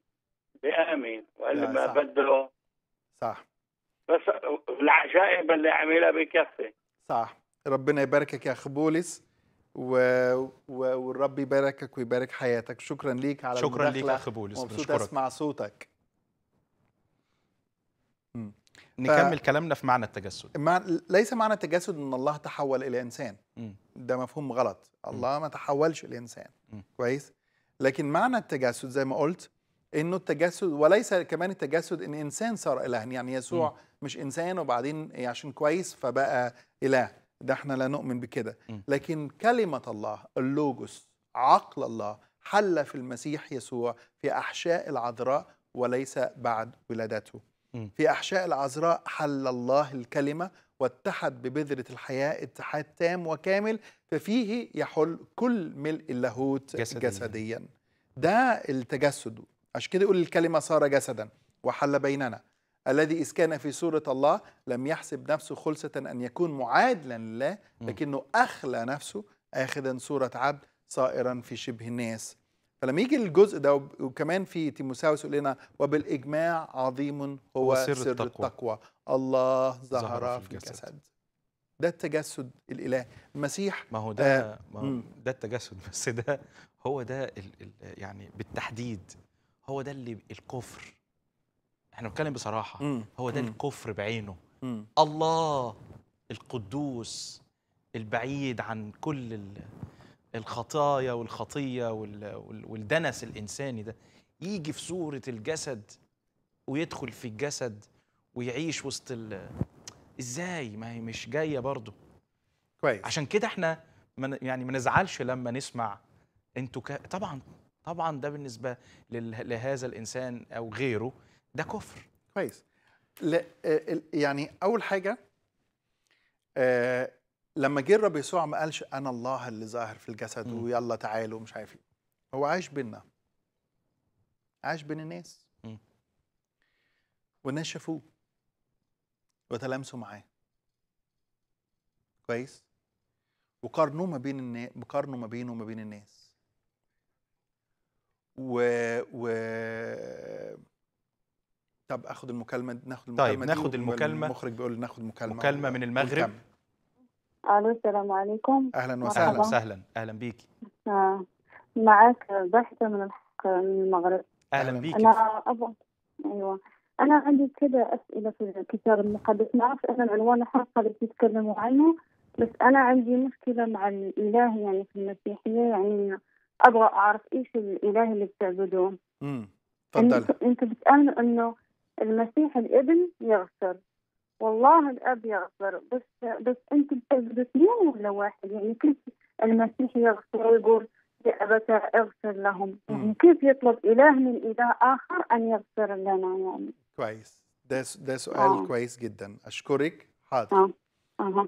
بامن واللي ما صح. بده صح بس العجائب اللي عملها بكفي صح ربنا يباركك يا خبولس و... و... والرب يباركك ويبارك حياتك شكرا ليك على شكرا ليك اخ بولس مبسوط اسمع صوتك ف... نكمل كلامنا في معنى التجسد مع... ليس معنى التجسد ان الله تحول الى انسان م. ده مفهوم غلط الله م. ما تحولش الى انسان م. كويس لكن معنى التجسد زي ما قلت انه التجسد وليس كمان التجسد ان انسان صار الها يعني يسوع م. مش انسان وبعدين عشان كويس فبقى اله ده احنا لا نؤمن بكده لكن كلمة الله اللوجوس عقل الله حل في المسيح يسوع في أحشاء العذراء وليس بعد ولادته في أحشاء العذراء حل الله الكلمة واتحد ببذرة الحياة اتحاد تام وكامل ففيه يحل كل ملء اللاهوت جسديا. جسديا ده التجسد عشان كده يقول الكلمة صار جسدا وحل بيننا الذي إذ كان في صورة الله لم يحسب نفسه خلصة أن يكون معادلا لله لكنه أخلى نفسه آخذا صورة عبد صائرا في شبه الناس فلما يجي الجزء ده وكمان في تيموساوس يقول لنا وبالإجماع عظيم هو سر, سر التقوى. التقوى الله ظهر, في الجسد, الجسد. ده التجسد الإله المسيح ما هو آه، ده آه ما هو ده التجسد بس ده هو ده يعني بالتحديد هو ده اللي الكفر احنا بنتكلم بصراحه مم. هو ده مم. الكفر بعينه مم. الله القدوس البعيد عن كل الخطايا والخطيه والدنس الانساني ده يجي في صوره الجسد ويدخل في الجسد ويعيش وسط ال... ازاي ما هي مش جايه برضه كويس عشان كده احنا من يعني ما نزعلش لما نسمع انتوا ك... طبعا طبعا ده بالنسبه لهذا الانسان او غيره ده كفر كويس آه، يعني اول حاجه آه لما جه الرب يسوع ما قالش انا الله اللي ظاهر في الجسد ويلا تعالوا مش عارف إيه. هو عايش بينا عايش بين الناس والناس شافوه وتلامسوا معاه كويس وقارنوه ما بين الناس قارنوا ما بينه وما بين الناس و, و... طب اخد المكالمه ناخد المكالمه طيب ناخد المكالمه المخرج بيقول ناخد مكالمه مكالمه من المغرب الو السلام عليكم اهلا وسهلا اهلا وسهلا اهلا بيكي آه. معك بحثة من الحق من المغرب اهلا بيكي انا ابغى ايوه انا عندي كذا اسئله في الكتاب المقدس ما اعرف انا العنوان الحلقه اللي تتكلموا عنه بس انا عندي مشكله مع الاله يعني في المسيحيه يعني ابغى اعرف ايش الاله اللي بتعبدوه امم تفضل انت بتامن انه المسيح الابن يغفر والله الاب يغفر بس بس انت بتثبتين ولا واحد يعني كيف المسيح يغفر ويقول يا ابتا اغفر لهم يعني كيف يطلب اله من اله اخر ان يغفر لنا يعني كويس ده ده سؤال آه. كويس جدا اشكرك حاضر آه. آه.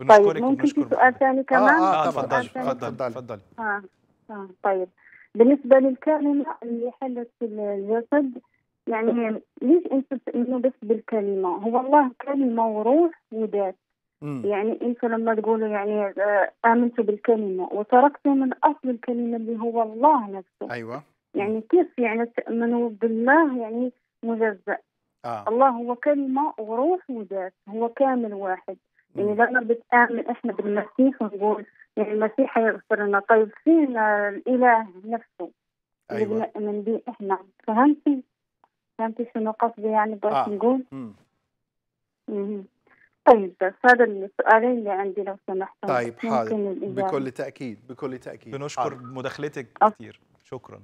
بنشكرك طيب ممكن في سؤال ثاني كمان اه اه تفضلي تفضلي تفضلي اه اه طيب بالنسبه للكلمه اللي حلت في الجسد يعني ليش انت تؤمنوا بس بالكلمه هو الله كلمه وروح وذات يعني انت لما تقولوا يعني آه، امنت بالكلمه وتركت من اصل الكلمه اللي هو الله نفسه ايوه يعني كيف يعني تامنوا بالله يعني مجزأ آه. الله هو كلمه وروح وذات هو كامل واحد يعني لما بتآمن احنا بالمسيح ونقول يعني المسيح هيغفر لنا طيب فين الاله نفسه أيوة. اللي بنؤمن به احنا فهمتي؟ فهمتي شنو قصدي يعني بغيت آه. نقول طيب بس هذا السؤالين اللي عندي لو سمحت طيب حاضر بكل تأكيد بكل تأكيد بنشكر آه. مداخلتك كثير شكرا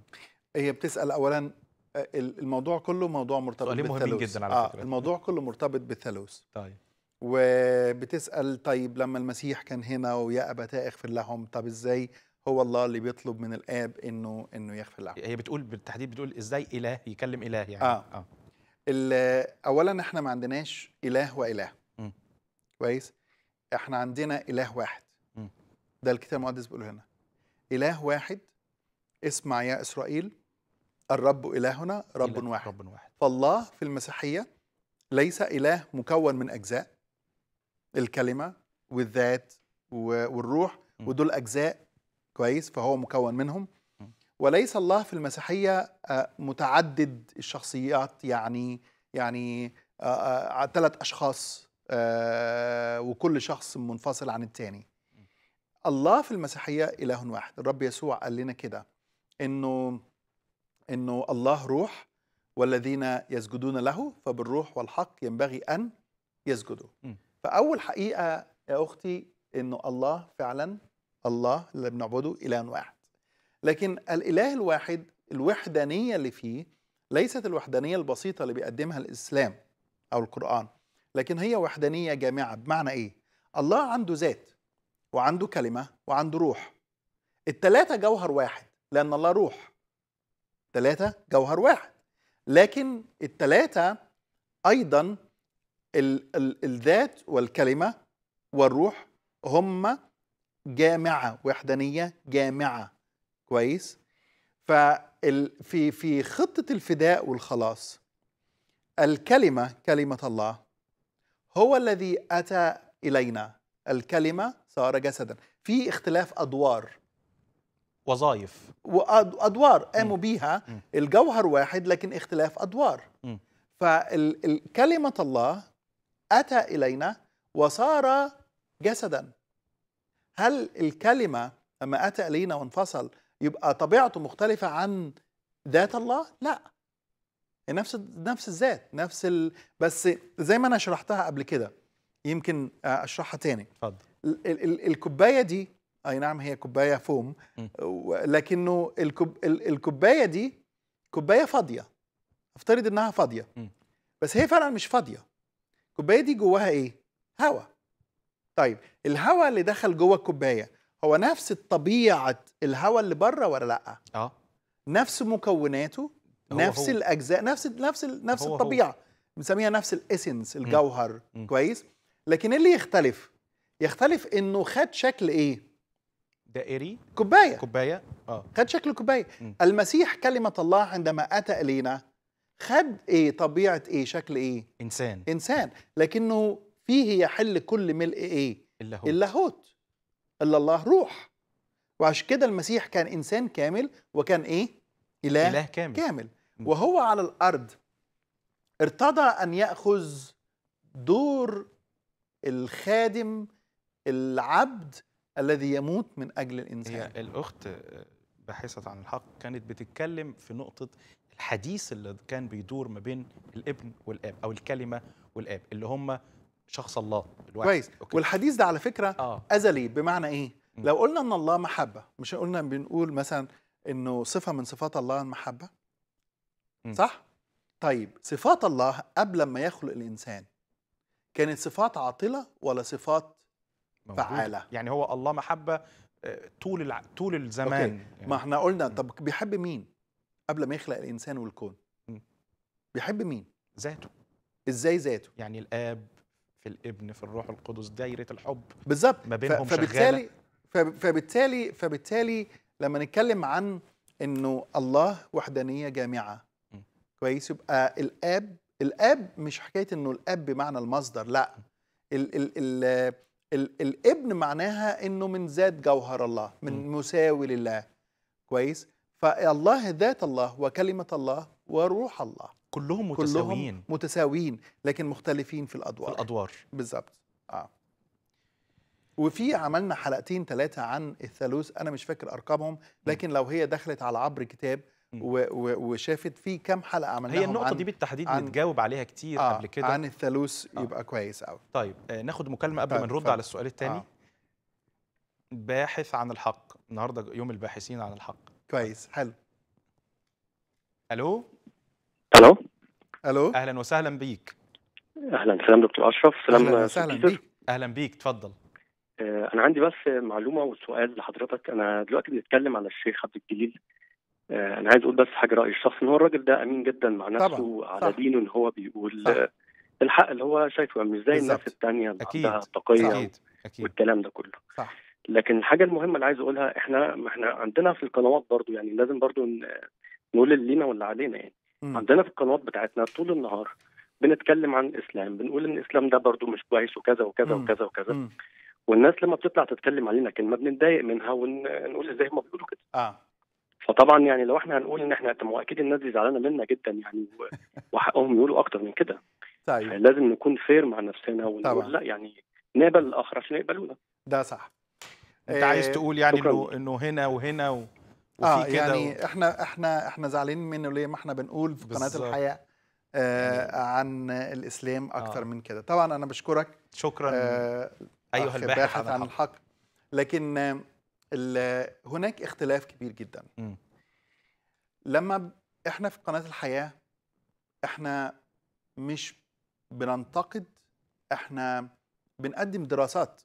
هي بتسأل أولا آه، الموضوع كله موضوع مرتبط بالثالوث جدا على آه فكرة. الموضوع كله مرتبط بالثالوث طيب وبتسأل طيب لما المسيح كان هنا ويا أبا اغفر لهم طب إزاي هو الله اللي بيطلب من الاب انه انه يغفر له هي بتقول بالتحديد بتقول ازاي اله يكلم اله يعني اه, آه. اولا احنا ما عندناش اله واله كويس احنا عندنا اله واحد م. ده الكتاب المقدس بيقول هنا اله واحد اسمع يا اسرائيل الرب الهنا رب إله واحد رب واحد فالله في المسيحيه ليس اله مكون من اجزاء الكلمه والذات والروح ودول اجزاء كويس فهو مكون منهم وليس الله في المسيحيه آه، متعدد الشخصيات يعني يعني آه، آه، ثلاث اشخاص وكل شخص منفصل عن الثاني الله في المسيحيه اله واحد الرب يسوع قال لنا كده انه انه الله روح والذين يسجدون له فبالروح والحق ينبغي ان يسجدوا فاول حقيقه يا اختي انه الله فعلا الله اللي بنعبده إله واحد لكن الإله الواحد الوحدانية اللي فيه ليست الوحدانية البسيطة اللي بيقدمها الإسلام أو القرآن لكن هي وحدانية جامعة بمعنى إيه؟ الله عنده ذات وعنده كلمة وعنده روح التلاتة جوهر واحد لأن الله روح تلاتة جوهر واحد لكن التلاتة أيضا ال ال الذات والكلمة والروح هم جامعه وحدانيه جامعه كويس ففي في خطه الفداء والخلاص الكلمه كلمه الله هو الذي اتى الينا الكلمه صار جسدا في اختلاف ادوار وظائف وادوار قاموا بيها الجوهر واحد لكن اختلاف ادوار فكلمه الله اتى الينا وصار جسدا هل الكلمة لما أتى إلينا وانفصل يبقى طبيعته مختلفة عن ذات الله؟ لا نفس نفس الذات نفس ال... بس زي ما أنا شرحتها قبل كده يمكن أشرحها تاني اتفضل الكوباية دي أي نعم هي كوباية فوم لكنه الكوب... الكوباية دي كوباية فاضية افترض إنها فاضية بس هي فعلا مش فاضية الكوباية دي جواها إيه؟ هواء طيب الهواء اللي دخل جوه الكوبايه هو نفس طبيعه الهواء اللي بره ولا لا اه نفس مكوناته هو نفس هو. الاجزاء نفس نفس نفس هو الطبيعه بنسميها نفس الاسنس الجوهر م. كويس لكن اللي يختلف يختلف انه خد شكل ايه دائري كوبايه كوبايه اه خد شكل كوبايه م. المسيح كلمه الله عندما اتى الينا خد ايه طبيعه ايه شكل ايه انسان انسان لكنه فيه يحل كل ملء ايه اللاهوت اللاهوت الا الله روح وعشان كده المسيح كان انسان كامل وكان ايه اله, إله كامل. كامل وهو على الارض ارتضى ان ياخذ دور الخادم العبد الذي يموت من اجل الانسان هي الاخت باحثه عن الحق كانت بتتكلم في نقطه الحديث اللي كان بيدور ما بين الابن والاب او الكلمه والاب اللي هم شخص الله الواحد كويس أوكي. والحديث ده على فكره آه. ازلي بمعنى ايه م. لو قلنا ان الله محبه مش قلنا بنقول مثلا انه صفه من صفات الله المحبه م. صح طيب صفات الله قبل ما يخلق الانسان كانت صفات عاطله ولا صفات موجود. فعاله يعني هو الله محبه آه، طول الع... طول الزمان أوكي. يعني. ما احنا قلنا طب بيحب مين قبل ما يخلق الانسان والكون م. بيحب مين ذاته ازاي ذاته يعني الاب في الابن في الروح القدس دايره الحب بالظبط ما بينهم فبالتالي شغالة. فبالتالي فبالتالي لما نتكلم عن انه الله وحدانيه جامعه م. كويس يبقى الاب الاب مش حكايه انه الاب بمعنى المصدر لا ال ال ال ال الابن معناها انه من ذات جوهر الله من مساوي لله كويس فالله ذات الله وكلمه الله وروح الله كلهم متساويين كلهم متساويين لكن مختلفين في الادوار في الادوار بالظبط اه وفي عملنا حلقتين ثلاثه عن الثالوث انا مش فاكر ارقامهم لكن م. لو هي دخلت على عبر كتاب وشافت في كام حلقه عملناها هي النقطه دي بالتحديد نتجاوب عليها كتير آه قبل كده عن الثالوث آه يبقى كويس قوي طيب آه ناخد مكالمه قبل طيب، ما نرد على السؤال الثاني آه. باحث عن الحق النهارده يوم الباحثين عن الحق كويس حلو الو الو الو اهلا وسهلا بيك اهلا سلام دكتور اشرف سلام اهلا وسهلا بيك اهلا بيك اتفضل آه، انا عندي بس معلومه وسؤال لحضرتك انا دلوقتي بنتكلم على الشيخ عبد الجليل آه، انا عايز اقول بس حاجه رايي الشخصي ان هو الراجل ده امين جدا مع نفسه طبعا. على دينه ان هو بيقول صح. الحق اللي هو شايفه مش زي الناس الثانيه اللي أكيد. عندها تقيه أكيد. أكيد. والكلام ده كله صح. لكن الحاجه المهمه اللي عايز اقولها احنا احنا عندنا في القنوات برضو يعني لازم برضو نقول اللي لينا واللي علينا يعني م. عندنا في القنوات بتاعتنا طول النهار بنتكلم عن الاسلام بنقول ان الاسلام ده برضو مش كويس وكذا وكذا م. وكذا وكذا م. والناس لما بتطلع تتكلم علينا كلمه بنتضايق منها ونقول ازاي هم بيقولوا كده اه فطبعا يعني لو احنا هنقول ان احنا اكيد الناس دي زعلانه منا جدا يعني وحقهم يقولوا اكتر من كده طيب لازم نكون فير مع نفسنا ونقول طبعا. لا يعني نقبل الاخر عشان يقبلونا ده صح انت إيه عايز تقول يعني انه انه هنا وهنا و... وفي اه يعني و... احنا احنا احنا زعلانين منه ليه ما احنا بنقول في قناه الحياه آه عن الاسلام اكتر آه. من كده طبعا انا بشكرك شكرا آه ايها الباحث عن الحق لكن هناك اختلاف كبير جدا م. لما احنا في قناه الحياه احنا مش بننتقد احنا بنقدم دراسات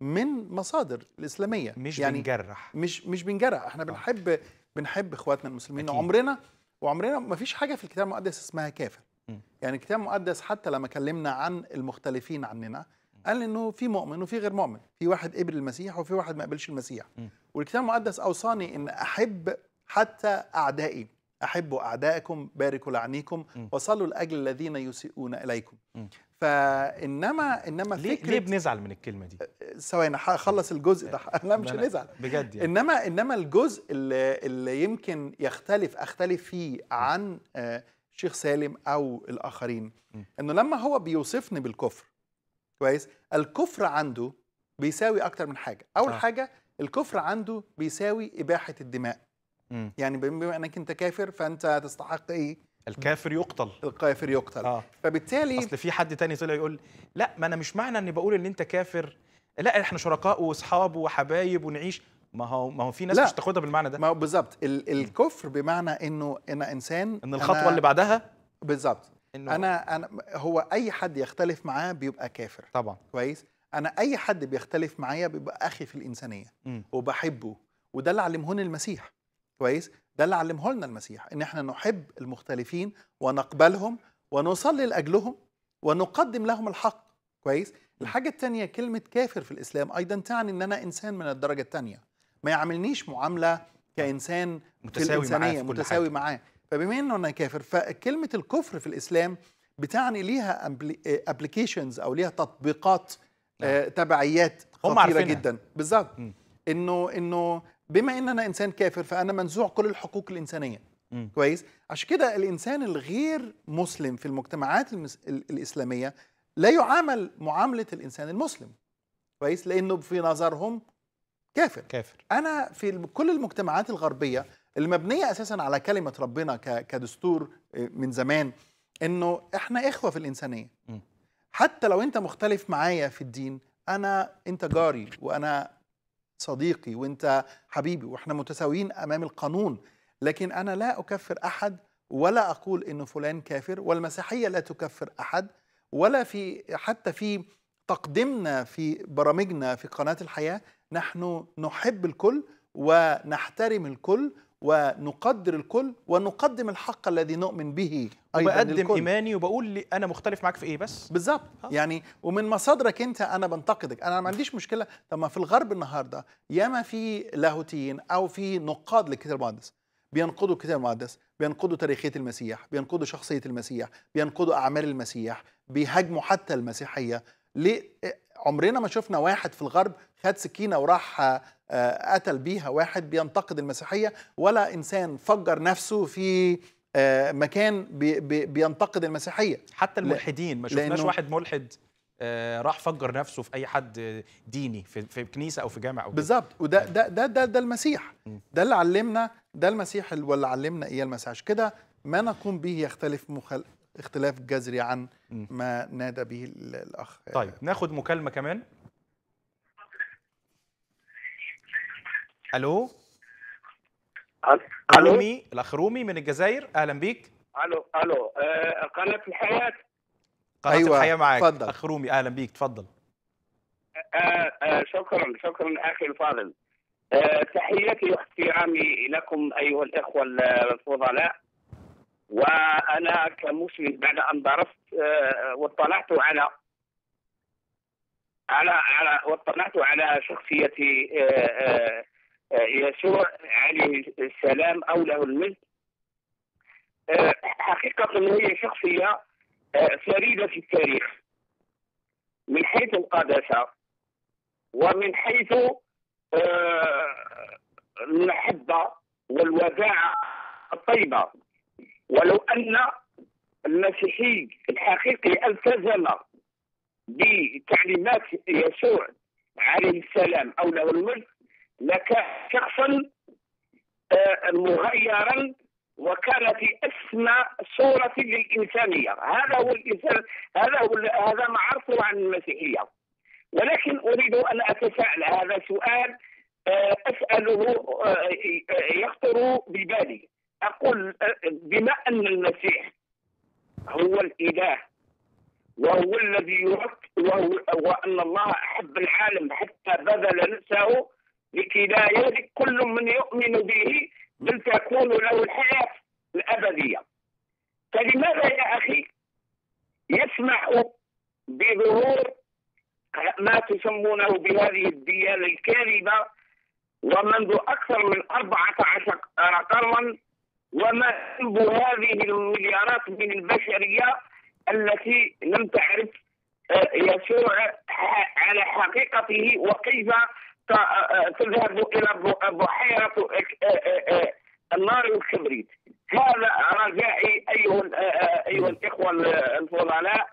من مصادر الاسلاميه مش يعني بنجرح مش مش بنجرح احنا آه. بنحب بنحب اخواتنا المسلمين أكيد. وعمرنا وعمرنا ما فيش حاجه في الكتاب المقدس اسمها كافر م. يعني الكتاب المقدس حتى لما كلمنا عن المختلفين عننا قال انه في مؤمن وفي غير مؤمن في واحد قبل المسيح وفي واحد ما قبلش المسيح م. والكتاب المقدس اوصاني ان احب حتى اعدائي احبوا اعدائكم باركوا لعنيكم وصلوا لاجل الذين يسيئون اليكم م. فانما انما ليه فكره ليه بنزعل من الكلمه دي ثواني هخلص الجزء ده انا مش هنزعل بجد يعني. انما انما الجزء اللي, اللي يمكن يختلف اختلف فيه عن الشيخ آه، سالم او الاخرين انه لما هو بيوصفني بالكفر كويس الكفر عنده بيساوي اكتر من حاجه اول آه. حاجه الكفر عنده بيساوي اباحه الدماء مم. يعني بما انك انت كافر فانت تستحق ايه الكافر يقتل الكافر يقتل آه. فبالتالي اصل في حد تاني طلع يقول لا ما انا مش معنى اني بقول ان انت كافر لا احنا شركاء واصحاب وحبايب ونعيش ما هو ما هو في ناس لا. مش تاخدها بالمعنى ده ما هو بالظبط ال الكفر بمعنى انه انا انسان ان الخطوه اللي بعدها بالظبط إنه انا انا هو اي حد يختلف معاه بيبقى كافر طبعا كويس انا اي حد بيختلف معايا بيبقى اخي في الانسانيه م. وبحبه وده اللي علمهوني المسيح كويس ده اللي علمه لنا المسيح ان احنا نحب المختلفين ونقبلهم ونصلي لاجلهم ونقدم لهم الحق كويس الحاجه الثانيه كلمه كافر في الاسلام ايضا تعني ان انا انسان من الدرجه الثانيه ما يعاملنيش معامله آه. كانسان متساوي معاه في متساوي حاجة. معاه فبما انه انا كافر فكلمه الكفر في الاسلام بتعني ليها ابلكيشنز او ليها تطبيقات نعم. آه، تبعيات خطيره جدا بالظبط انه انه بما ان انا انسان كافر فانا منزوع كل الحقوق الانسانيه م. كويس عشان كده الانسان الغير مسلم في المجتمعات المس... الاسلاميه لا يعامل معامله الانسان المسلم كويس لانه في نظرهم كافر كافر انا في كل المجتمعات الغربيه المبنيه اساسا على كلمه ربنا ك... كدستور آه، من زمان انه احنا اخوه في الانسانيه م. حتى لو انت مختلف معايا في الدين انا انت جاري وانا صديقي وانت حبيبي واحنا متساويين امام القانون لكن انا لا اكفر احد ولا اقول ان فلان كافر والمسيحيه لا تكفر احد ولا في حتى في تقديمنا في برامجنا في قناه الحياه نحن نحب الكل ونحترم الكل ونقدر الكل ونقدم الحق الذي نؤمن به ايضا وبقدم للكل. ايماني وبقول انا مختلف معاك في ايه بس بالظبط يعني ومن مصادرك انت انا بنتقدك انا ما عنديش مشكله طب ما في الغرب النهارده ياما في لاهوتيين او في نقاد للكتاب المقدس بينقدوا الكتاب المقدس بينقدوا تاريخيه المسيح بينقدوا شخصيه المسيح بينقدوا اعمال المسيح بيهاجموا حتى المسيحيه ليه عمرنا ما شفنا واحد في الغرب خد سكينه وراح قتل آه، بيها واحد بينتقد المسيحية ولا إنسان فجر نفسه في آه، مكان بي بي بينتقد المسيحية حتى الملحدين ما شفناش واحد ملحد آه، راح فجر نفسه في اي حد ديني في, في كنيسه او في جامع او بالظبط وده ده ده ده, ده المسيح ده اللي علمنا ده المسيح اللي علمنا ايه المسيح عشان كده ما نقوم به يختلف مخل... اختلاف جذري عن ما نادى به الاخ طيب ناخد مكالمه كمان الو الو رومي الاخ رومي من الجزائر اهلا بيك الو الو آه، قناه الحياه قناه أيوة. الحياه معاك فضل. اخ رومي اهلا بيك تفضل آه، آه، شكرا شكرا اخي الفاضل تحياتي واحترامي لكم ايها الاخوه الفضلاء وانا كمسلم بعد ان درست واطلعت على على على واطلعت على شخصيه آه، يسوع عليه السلام او له المجد آه، حقيقه هي شخصيه آه، فريده في التاريخ من حيث القداسه ومن حيث المحبه والوداعه الطيبه ولو ان المسيحي الحقيقي التزم بتعليمات يسوع عليه السلام او له الملك لك شخصا آه، مغيرا وكان في اسمى صوره للانسانيه هذا هو الانسان هذا هو هذا ما عرفه عن المسيحيه ولكن اريد ان اتساءل هذا سؤال آه، اساله آه، يخطر ببالي اقول بما ان المسيح هو الاله وهو الذي يرد وهو وان الله احب العالم حتى بذل نفسه لكي لا يهلك كل من يؤمن به بل تكون له الحياة الأبدية فلماذا يا أخي يسمح بظهور ما تسمونه بهذه الديانة الكاذبة ومنذ أكثر من 14 قرنا وما ذنب هذه المليارات من البشرية التي لم تعرف آه، يسوع على حقيقته وكيف تذهب الى بحيره آه، آه، آه، النار والكبريت هذا رجائي ايها ايها الاخوه الفضلاء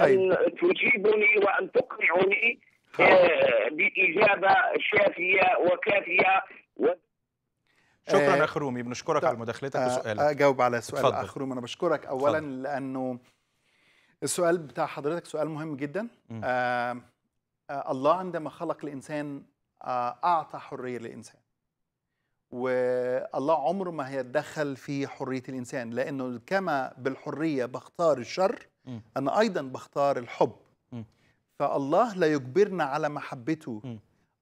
ان طيب. تجيبني وان تقنعني باجابه شافيه وكافيه و... شكرا اخ رومي بنشكرك على طيب. مداخلتك وسؤالك اجاوب على سؤال اخ رومي انا بشكرك اولا فضل. لانه السؤال بتاع حضرتك سؤال مهم جدا آه الله عندما خلق الانسان آه، اعطى حريه للانسان والله عمره ما هيتدخل في حريه الانسان لانه كما بالحريه بختار الشر م. انا ايضا بختار الحب م. فالله لا يجبرنا على محبته م.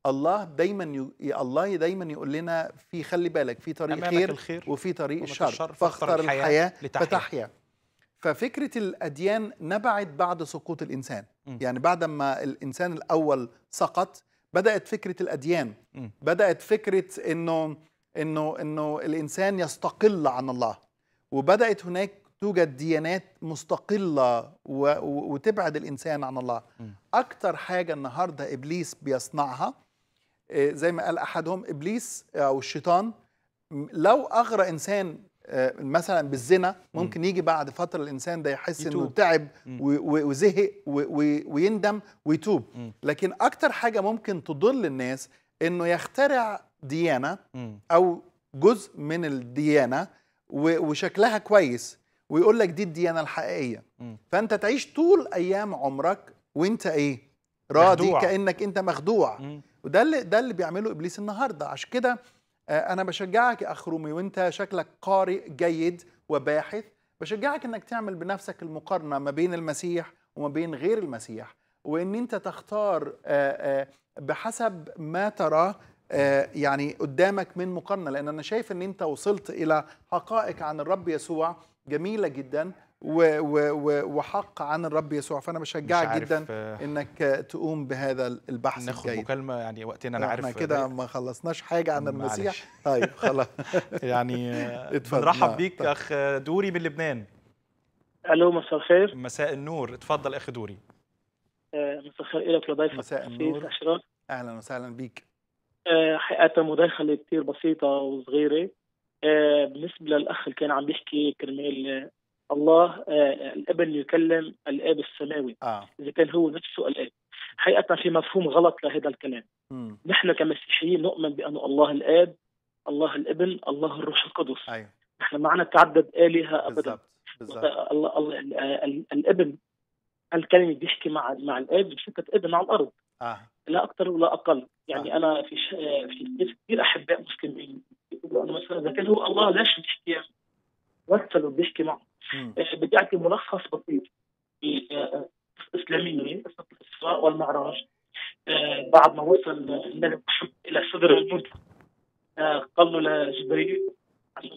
الله دايما ي... الله دايما يقول لنا في خلي بالك في طريق خير الخير وفي طريق الشر, فاختر الحياه, الحياة لتحيا. فتحيا ففكره الاديان نبعت بعد سقوط الانسان م. يعني بعد ما الانسان الاول سقط بدات فكره الاديان بدات فكره انه انه انه الانسان يستقل عن الله وبدات هناك توجد ديانات مستقله و... وتبعد الانسان عن الله اكتر حاجه النهارده ابليس بيصنعها آه، زي ما قال احدهم ابليس او الشيطان لو اغرى انسان آه، مثلا بالزنا ممكن يجي بعد فتره الانسان ده يحس يتوب. انه تعب وزهق ويندم ويتوب لكن اكتر حاجه ممكن تضل الناس انه يخترع ديانه او جزء من الديانه وشكلها كويس ويقول لك دي الديانه الحقيقيه فانت تعيش طول ايام عمرك وانت ايه راضي مخدوع. كانك انت مخدوع وده اللي ده اللي بيعمله ابليس النهارده عشان كده آه، انا بشجعك يا اخ رومي وانت شكلك قارئ جيد وباحث بشجعك انك تعمل بنفسك المقارنه ما بين المسيح وما بين غير المسيح وان انت تختار آه، آه، بحسب ما تراه يعني قدامك من مقارنه لان انا شايف ان انت وصلت الى حقائق عن الرب يسوع جميله جدا وحق عن الرب يسوع فانا بشجعك جدا آه، انك تقوم بهذا البحث ناخد الجيد. مكالمه يعني وقتنا انا عارف احنا كده آه، ما خلصناش حاجه عن المسيح طيب خلاص يعني آه، نرحب نعم، بيك طيب. اخ دوري من لبنان الو مساء الخير مساء النور اتفضل اخ دوري مساء الخير لك لضيفك مساء النور اهلا وسهلا بيك حقيقه مداخله كثير بسيطه وصغيره بالنسبه للاخ اللي كان عم بيحكي كرمال الله آه الابن يكلم الاب السماوي آه. اذا كان هو نفسه الاب حقيقه في مفهوم غلط لهذا الكلام م. نحن كمسيحيين نؤمن بان الله الاب الله الابن الله الروح القدس أيوه. نحن معنا تعدد الهه ابدا بالزبط. الله الله الابن الكلمه بيحكي مع مع الاب بصفه ابن على الارض آه. لا اكثر ولا اقل يعني آه. انا في ش... في كثير احباء مسلمين بيقولوا انا مثلا اذا كان هو الله ليش بيحكي وصلوا بيحكي معه آه، بتعطي ملخص بسيط آه، آه، الإسلامية الإسراء والمعراج بعد ما وصل الملك إلى صدر الجنود قال له لجبريل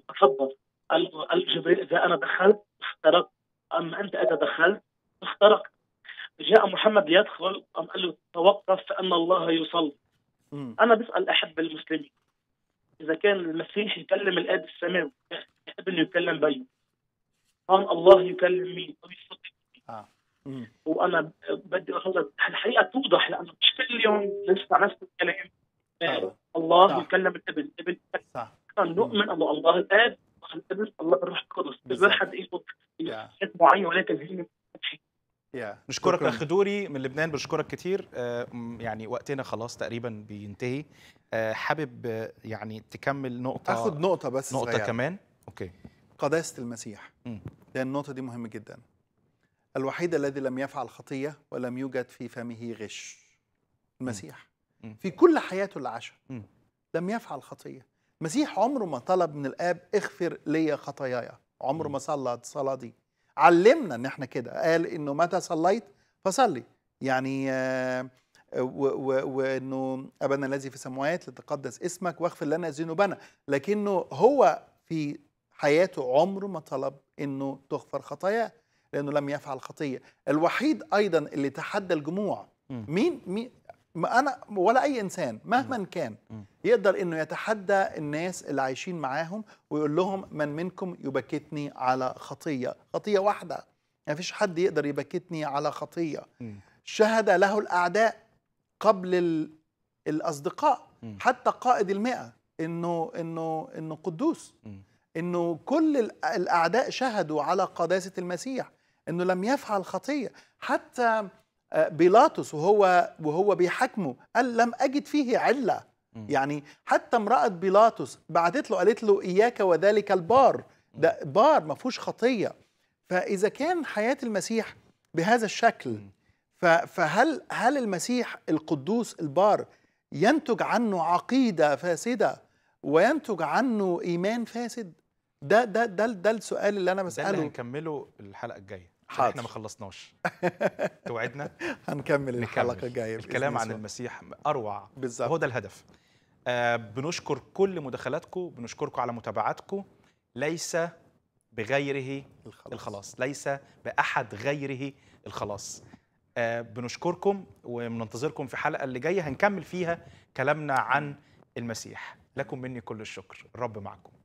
تفضل قال جبريل إذا أنا دخلت اخترقت أما أنت إذا دخلت اخترقت جاء محمد ليدخل قام قال له توقف فان الله يصلي انا بسال احب المسلمين اذا كان المسيح يكلم الاب السماوي ابنه يكلم بيه سبحان الله يكلمني اه وانا بدي اخذها الحقيقه توضح لانه مش كل يوم نسمع نفس الكلام آه. الله صح. يكلم الابن الابن صح نؤمن انه الله الاب الابن الله الروح القدس بس حد ياخذ معين ولكن هي يا نشكرك اخ دوري من لبنان بشكرك كتير آه، يعني وقتنا خلاص تقريبا بينتهي آه، حابب آه، يعني تكمل نقطه اخد نقطه بس نقطه صغير. كمان اوكي قداسة المسيح لأن النقطة دي مهمة جدا الوحيد الذي لم يفعل خطية ولم يوجد في فمه غش المسيح في كل حياته اللي عاشها لم يفعل خطية المسيح عمره ما طلب من الآب اغفر لي خطاياي عمره ما صلى الصلاة دي علمنا ان احنا كده قال انه متى صليت فصلي يعني آه، وانه ابانا الذي في السماوات لتقدس اسمك واغفر لنا ذنوبنا لكنه هو في حياته عمره ما طلب انه تغفر خطاياه لانه لم يفعل خطيه الوحيد ايضا اللي تحدى الجموع مين, مين ما انا ولا اي انسان مهما كان يقدر انه يتحدى الناس اللي عايشين معاهم ويقول لهم من منكم يبكتني على خطيه خطيه واحده ما فيش حد يقدر يبكتني على خطيه شهد له الاعداء قبل الاصدقاء حتى قائد المئة انه انه انه قدوس انه كل الاعداء شهدوا على قداسه المسيح انه لم يفعل خطيه حتى آه، بيلاطس وهو وهو بيحاكمه قال لم اجد فيه عله يعني حتى امراه بيلاطس بعتت له قالت له اياك وذلك البار ده بار ما فيهوش خطيه فاذا كان حياه المسيح بهذا الشكل فهل هل المسيح القدوس البار ينتج عنه عقيده فاسده وينتج عنه ايمان فاسد ده ده ده ده السؤال اللي انا بساله ده اللي هنكمله الحلقه الجايه حاضر احنا ما خلصناش توعدنا هنكمل الحلقه الجايه الكلام عن المسيح اروع بالظبط هو ده الهدف آه بنشكر كل مداخلاتكم بنشكركم على متابعتكم ليس بغيره الخلاص, الخلاص. ليس باحد غيره الخلاص آه بنشكركم وبننتظركم في الحلقه اللي جايه هنكمل فيها كلامنا عن المسيح لكم مني كل الشكر الرب معكم